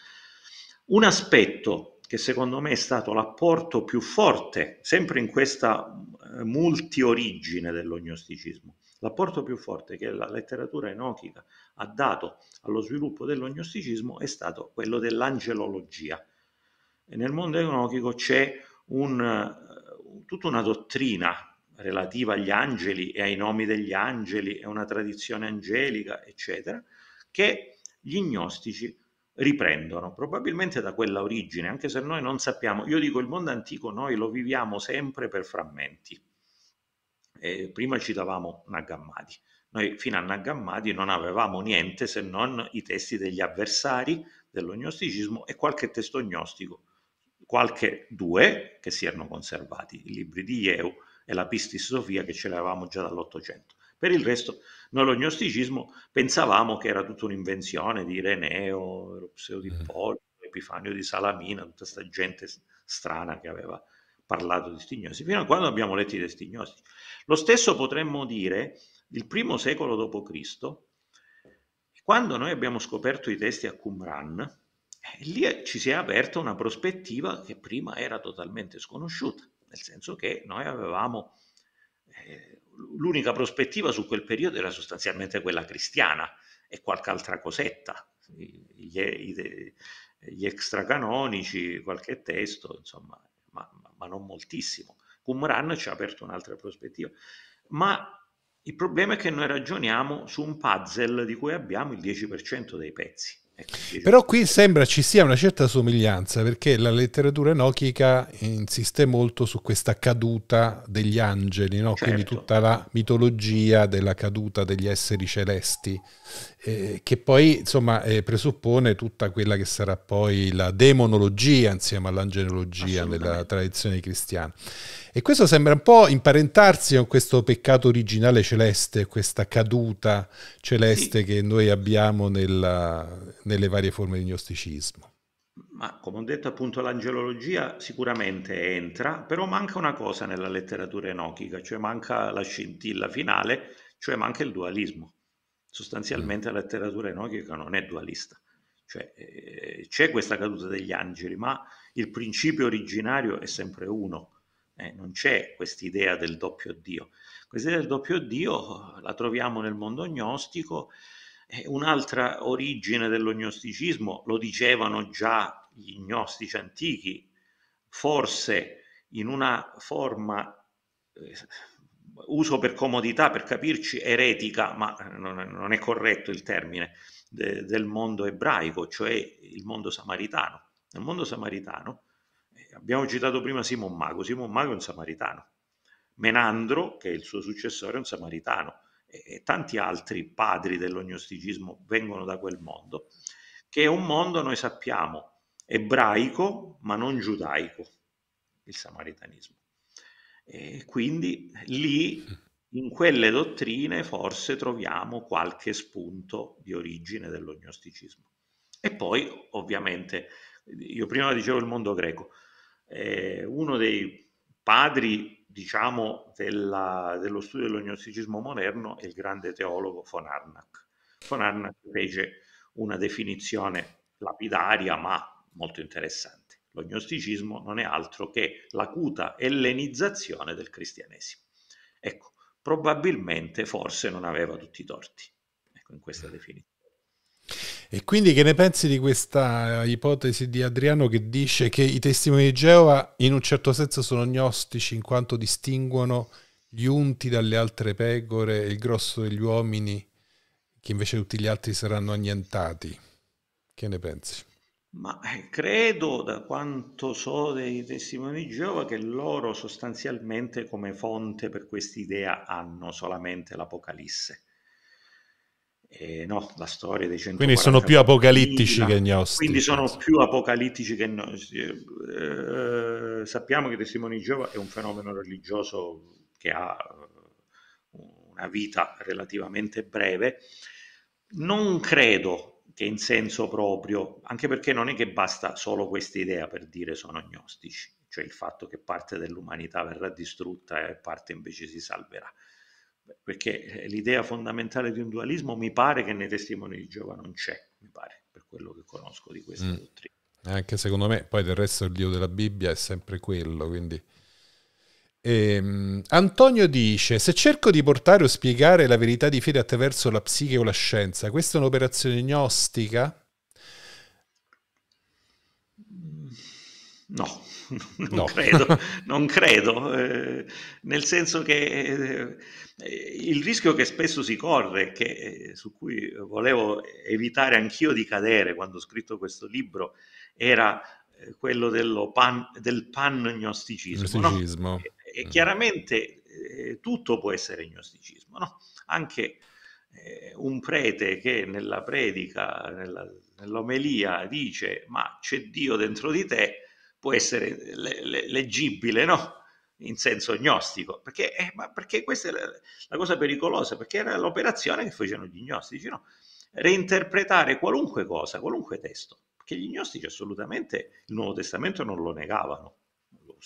Un aspetto che secondo me è stato l'apporto più forte, sempre in questa eh, multiorigine dell'ognosticismo, l'apporto più forte che la letteratura enochica ha dato allo sviluppo dell'ognosticismo è stato quello dell'angelologia. E nel mondo enochico c'è un, eh, tutta una dottrina relativa agli angeli e ai nomi degli angeli è una tradizione angelica, eccetera, che gli gnostici riprendono, probabilmente da quella origine, anche se noi non sappiamo. Io dico il mondo antico noi lo viviamo sempre per frammenti. Eh, prima citavamo Nagammadi. Noi fino a Nagammadi non avevamo niente se non i testi degli avversari dello gnosticismo e qualche testo gnostico, qualche due che si erano conservati, i libri di Ieu e la Pistis Sofia che ce l'avevamo già dall'Ottocento. Per il resto, noi lo gnosticismo pensavamo che era tutta un'invenzione di Ireneo, Pseudo di Pollo, eh. Epifanio di Salamina, tutta questa gente strana che aveva parlato di stignosi, fino a quando abbiamo letto di stignosi. Lo stesso potremmo dire il primo secolo d.C., quando noi abbiamo scoperto i testi a Qumran, eh, lì eh, ci si è aperta una prospettiva che prima era totalmente sconosciuta, nel senso che noi avevamo l'unica prospettiva su quel periodo era sostanzialmente quella cristiana e qualche altra cosetta, gli, gli, gli extracanonici, qualche testo, insomma, ma, ma non moltissimo. Qumran ci ha aperto un'altra prospettiva. Ma il problema è che noi ragioniamo su un puzzle di cui abbiamo il 10% dei pezzi. Eh, Però qui sembra ci sia una certa somiglianza perché la letteratura enochica insiste molto su questa caduta degli angeli, no? certo. quindi tutta la mitologia della caduta degli esseri celesti eh, che poi insomma eh, presuppone tutta quella che sarà poi la demonologia insieme all'angelologia nella tradizione cristiana. E questo sembra un po' imparentarsi con questo peccato originale celeste, questa caduta celeste sì. che noi abbiamo nella, nelle varie forme di gnosticismo. Ma come ho detto appunto l'angelologia sicuramente entra, però manca una cosa nella letteratura enochica, cioè manca la scintilla finale, cioè manca il dualismo sostanzialmente mm. la letteratura enochica non è dualista. Cioè, eh, c'è questa caduta degli angeli, ma il principio originario è sempre uno. Eh, non c'è quest'idea del doppio Dio. Quest'idea del doppio Dio la troviamo nel mondo gnostico. Eh, un'altra origine dello gnosticismo lo dicevano già gli gnostici antichi, forse in una forma eh, uso per comodità, per capirci, eretica, ma non è corretto il termine, de, del mondo ebraico, cioè il mondo samaritano. Nel mondo samaritano, eh, abbiamo citato prima Simon Mago, Simon Mago è un samaritano, Menandro, che è il suo successore, è un samaritano, e tanti altri padri dell'ognosticismo vengono da quel mondo, che è un mondo, noi sappiamo, ebraico, ma non giudaico, il samaritanismo. E quindi lì, in quelle dottrine, forse troviamo qualche spunto di origine dello gnosticismo. E poi, ovviamente, io prima dicevo il mondo greco, eh, uno dei padri, diciamo, della, dello studio dello gnosticismo moderno è il grande teologo von Arnach. Von Arnach fece una definizione lapidaria ma molto interessante lo gnosticismo non è altro che l'acuta ellenizzazione del cristianesimo. Ecco, probabilmente forse non aveva tutti i torti ecco, in questa definizione. E quindi che ne pensi di questa ipotesi di Adriano che dice che i testimoni di Geova in un certo senso sono gnostici in quanto distinguono gli unti dalle altre pecore e il grosso degli uomini che invece tutti gli altri saranno annientati? Che ne pensi? Ma eh, credo, da quanto so dei testimoni di Geova, che loro sostanzialmente come fonte per quest'idea hanno solamente l'Apocalisse. E no, la storia dei 140 Quindi sono più apocalittici che gnostici. Quindi sono più apocalittici che gnostici. sappiamo che i testimoni di Geova è un fenomeno religioso che ha eh, una vita relativamente breve. Non credo che in senso proprio, anche perché non è che basta solo questa idea per dire sono agnostici, cioè il fatto che parte dell'umanità verrà distrutta e parte invece si salverà. Perché eh, l'idea fondamentale di un dualismo mi pare che nei testimoni di Giova non c'è, mi pare, per quello che conosco di questa mm. dottrina. Anche secondo me, poi del resto il Dio della Bibbia è sempre quello, quindi Ehm, Antonio dice: Se cerco di portare o spiegare la verità di fede attraverso la psiche o la scienza, questa è un'operazione gnostica? No, non no. credo, non credo eh, nel senso che eh, il rischio che spesso si corre, che, eh, su cui volevo evitare anch'io di cadere quando ho scritto questo libro, era eh, quello pan, del pangnosticismo. No? E mm. chiaramente eh, tutto può essere gnosticismo, no? Anche eh, un prete che nella predica, nella, nell'omelia dice ma c'è Dio dentro di te, può essere le, le, leggibile, no? In senso gnostico, perché, eh, perché questa è la, la, cosa pericolosa, perché era l'operazione che facevano gli gnostici, no? Reinterpretare qualunque cosa, qualunque testo, perché gli gnostici assolutamente il Nuovo Testamento non lo negavano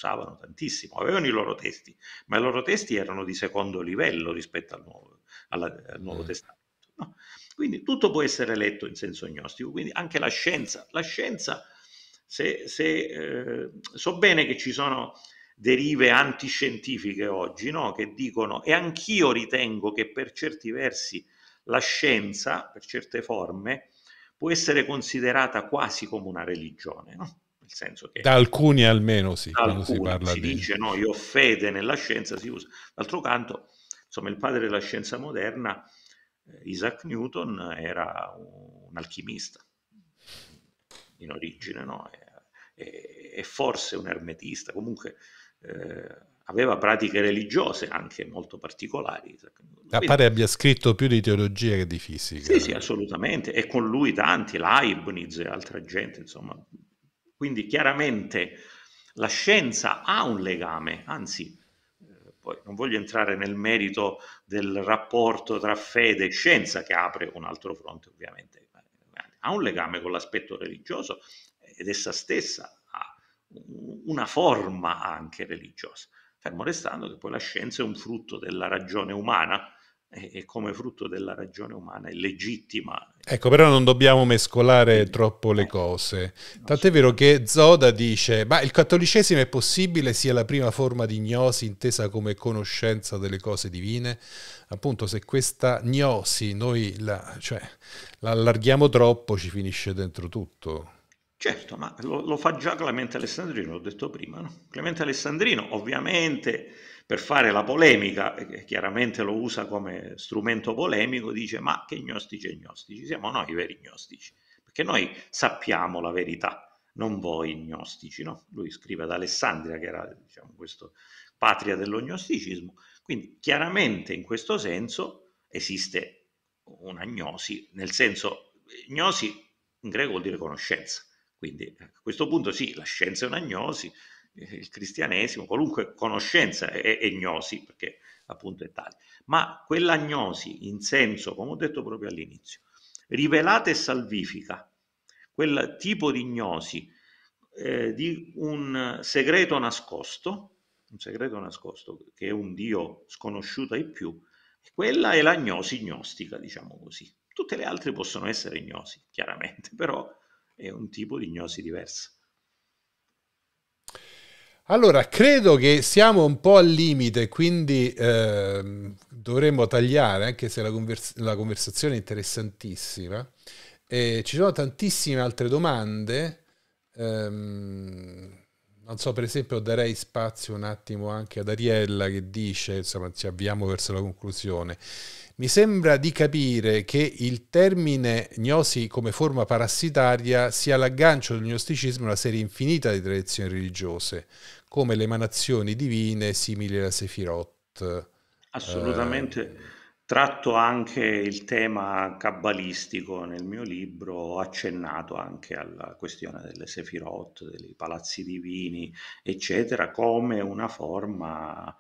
usavano tantissimo, avevano i loro testi, ma i loro testi erano di secondo livello rispetto al nuovo, alla, al nuovo mm. testamento. No? Quindi tutto può essere letto in senso gnostico, quindi anche la scienza, la scienza, se, se eh, so bene che ci sono derive antiscientifiche oggi, no? che dicono, e anch'io ritengo che per certi versi la scienza, per certe forme, può essere considerata quasi come una religione. No? nel senso che... Da alcuni almeno sì, da alcuni, si parla si di... dice no, io ho fede nella scienza, si usa. D'altro canto, insomma, il padre della scienza moderna, eh, Isaac Newton, era un alchimista in origine, no? E, e, e forse un ermetista, comunque... Eh, aveva pratiche religiose anche molto particolari. Quindi, pare abbia scritto più di teologia che di fisica. Sì, sì, assolutamente. E con lui tanti, Leibniz e altra gente, insomma, quindi chiaramente la scienza ha un legame, anzi, eh, poi non voglio entrare nel merito del rapporto tra fede e scienza che apre un altro fronte ovviamente, ha un legame con l'aspetto religioso ed essa stessa ha una forma anche religiosa, fermo restando che poi la scienza è un frutto della ragione umana e come frutto della ragione umana è legittima Ecco, però non dobbiamo mescolare troppo le eh. cose. Tant'è certo. vero che Zoda dice, ma il cattolicesimo è possibile sia la prima forma di gnosi intesa come conoscenza delle cose divine? Appunto, se questa gnosi noi la, cioè, la allarghiamo troppo ci finisce dentro tutto. Certo, ma lo, lo fa già Clemente Alessandrino, l'ho detto prima. No? Clemente Alessandrino ovviamente per fare la polemica, che chiaramente lo usa come strumento polemico, dice ma che gnostici e gnostici, siamo noi i veri gnostici, perché noi sappiamo la verità, non voi gnostici, no? Lui scrive ad Alessandria, che era diciamo, questo, patria dello gnosticismo, quindi chiaramente in questo senso esiste una gnosi, nel senso gnosi in greco vuol dire conoscenza, quindi a questo punto sì, la scienza è una gnosi, eh, il cristianesimo, qualunque conoscenza è, e gnosi, perché appunto è tale, ma quella gnosi in senso, come ho detto proprio all'inizio, rivelata e salvifica, quel tipo di gnosi eh, di un segreto nascosto, un segreto nascosto che è un Dio sconosciuto ai più, quella è la gnosi gnostica, diciamo così. Tutte le altre possono essere gnosi, chiaramente, però è un tipo di gnosi diversa. Allora, credo che siamo un po' al limite, quindi eh, dovremmo tagliare, anche se la, convers la conversazione è interessantissima. Eh, ci sono tantissime altre domande. Ehm, non so, per esempio, darei spazio un attimo anche ad Ariella che dice, insomma, ci avviamo verso la conclusione. Mi sembra di capire che il termine gnosi come forma parassitaria sia l'aggancio del gnosticismo a una serie infinita di tradizioni religiose, come le emanazioni divine simili alla Sefirot. Eh, Assolutamente. Eh, Tratto anche il tema cabalistico nel mio libro, ho accennato anche alla questione delle sefirot, dei palazzi divini, eccetera, come una forma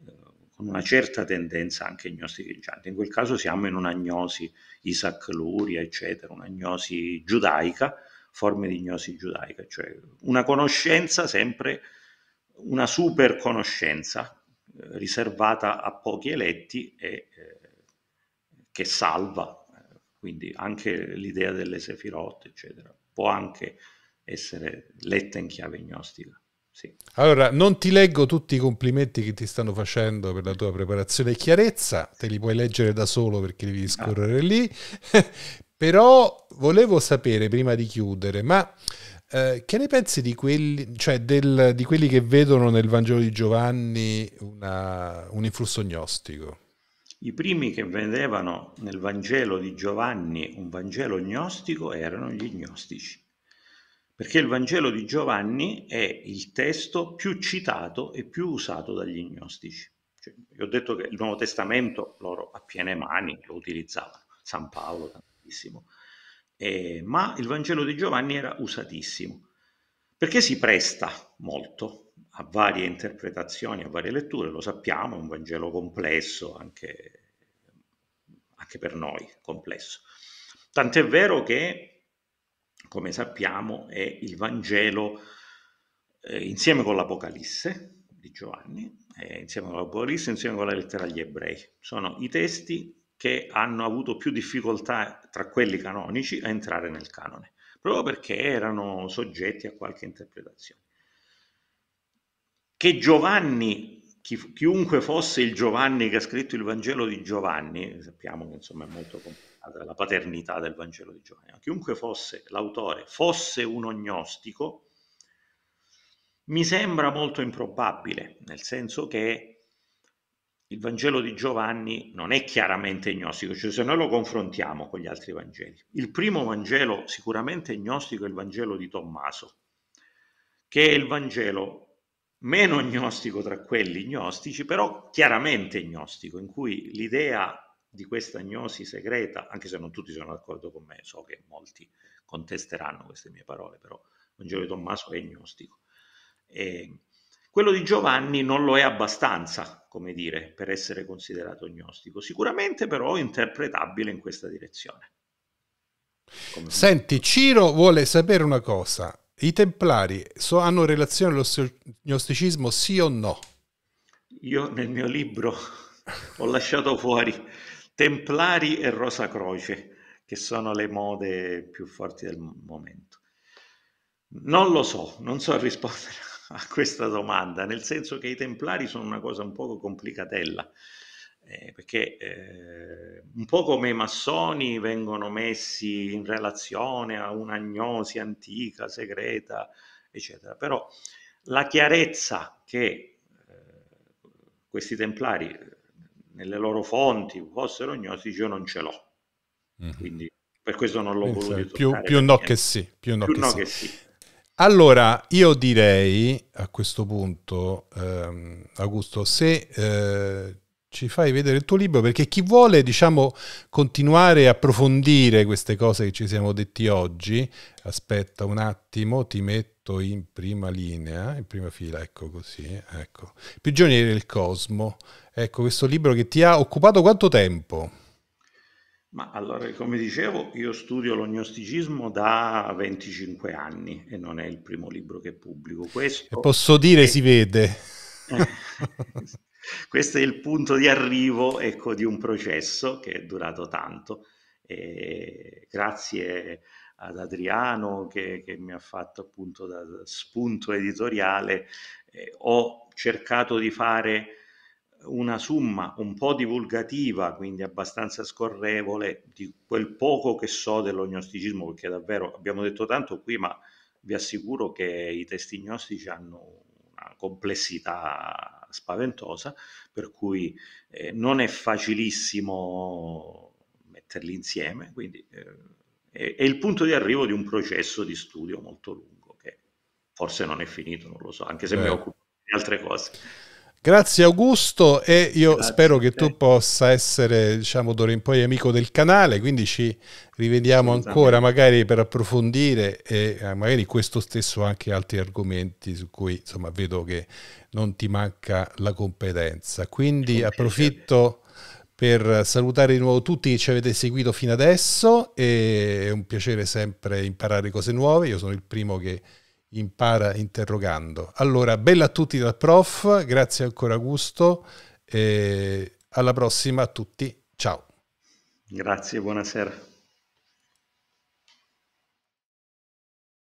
eh, con una certa tendenza anche gnosticheggiante. In quel caso siamo in un'agnosi Isaac Luria, eccetera, un'agnosi giudaica, forme di gnosi giudaica, cioè una conoscenza sempre una super conoscenza eh, riservata a pochi eletti e eh, che salva, eh, quindi anche l'idea delle sefirot, eccetera, può anche essere letta in chiave gnostica. Sì. Allora, non ti leggo tutti i complimenti che ti stanno facendo per la tua preparazione e chiarezza, te li puoi leggere da solo perché devi scorrere ah. lì, però volevo sapere prima di chiudere, ma eh, che ne pensi di quelli, cioè del, di quelli, che vedono nel Vangelo di Giovanni una, un influsso gnostico? I primi che vedevano nel Vangelo di Giovanni un Vangelo gnostico erano gli gnostici, perché il Vangelo di Giovanni è il testo più citato e più usato dagli gnostici. Cioè, io ho detto che il Nuovo Testamento loro a piene mani lo utilizzavano, San Paolo tantissimo eh, ma il Vangelo di Giovanni era usatissimo, perché si presta molto a varie interpretazioni, a varie letture, lo sappiamo, è un Vangelo complesso anche, anche per noi, complesso. Tant'è vero che, come sappiamo, è il Vangelo eh, insieme con l'Apocalisse di Giovanni, eh, insieme con l'Apocalisse, insieme con la lettera agli ebrei. Sono i testi che hanno avuto più difficoltà tra quelli canonici a entrare nel canone, proprio perché erano soggetti a qualche interpretazione. Che Giovanni, chi, chiunque fosse il Giovanni che ha scritto il Vangelo di Giovanni, sappiamo che insomma è molto complicata la paternità del Vangelo di Giovanni, ma chiunque fosse l'autore, fosse un agnostico, mi sembra molto improbabile, nel senso che il Vangelo di Giovanni non è chiaramente gnostico, cioè se noi lo confrontiamo con gli altri Vangeli. Il primo Vangelo sicuramente gnostico è il Vangelo di Tommaso, che è il Vangelo meno gnostico tra quelli gnostici, però chiaramente gnostico, in cui l'idea di questa gnosi segreta, anche se non tutti sono d'accordo con me, so che molti contesteranno queste mie parole, però il Vangelo di Tommaso è gnostico. E ehm, quello di Giovanni non lo è abbastanza, come dire, per essere considerato gnostico, sicuramente però interpretabile in questa direzione. Come Senti, Ciro vuole sapere una cosa. I templari so, hanno relazione allo gnosticismo sì o no? Io nel mio libro ho lasciato fuori templari e rosa croce, che sono le mode più forti del momento. Non lo so, non so rispondere a a questa domanda, nel senso che i templari sono una cosa un poco complicatella, eh, perché eh, un po' come i massoni vengono messi in relazione a un'agnosi antica, segreta, eccetera, però la chiarezza che eh, questi templari eh, nelle loro fonti fossero gnostici io non ce l'ho, mm-hmm. quindi per questo non l'ho voluto cioè, più, più no che sì, più no, più che, no sì. che sì. Allora, io direi a questo punto, ehm, Augusto, se eh, ci fai vedere il tuo libro, perché chi vuole, diciamo, continuare a approfondire queste cose che ci siamo detti oggi, aspetta un attimo, ti metto in prima linea, in prima fila, ecco così, ecco. Prigionieri del Cosmo, ecco questo libro che ti ha occupato quanto tempo? Ma allora, come dicevo, io studio l'ognosticismo da 25 anni e non è il primo libro che pubblico. Questo e eh, posso dire è... si vede. Questo è il punto di arrivo ecco, di un processo che è durato tanto. E grazie ad Adriano che, che, mi ha fatto appunto da spunto editoriale, eh, ho cercato di fare una somma un po' divulgativa, quindi abbastanza scorrevole, di quel poco che so dell'ognosticismo, perché davvero abbiamo detto tanto qui, ma vi assicuro che i testi gnostici hanno una complessità spaventosa, per cui eh, non è facilissimo metterli insieme, quindi eh, è, il punto di arrivo di un processo di studio molto lungo, che forse non è finito, non lo so, anche se Beh. mi occupo di altre cose. Grazie Augusto e io Grazie. spero che tu possa essere, diciamo, d'ora in poi amico del canale, quindi ci rivediamo ancora magari per approfondire e eh, magari questo stesso anche altri argomenti su cui insomma vedo che non ti manca la competenza. Quindi approfitto per salutare di nuovo tutti che ci avete seguito fino adesso è un piacere sempre imparare cose nuove, io sono il primo che impara interrogando. Allora, bella a tutti dal prof, grazie ancora Augusto, e alla prossima a tutti, ciao. Grazie, buonasera.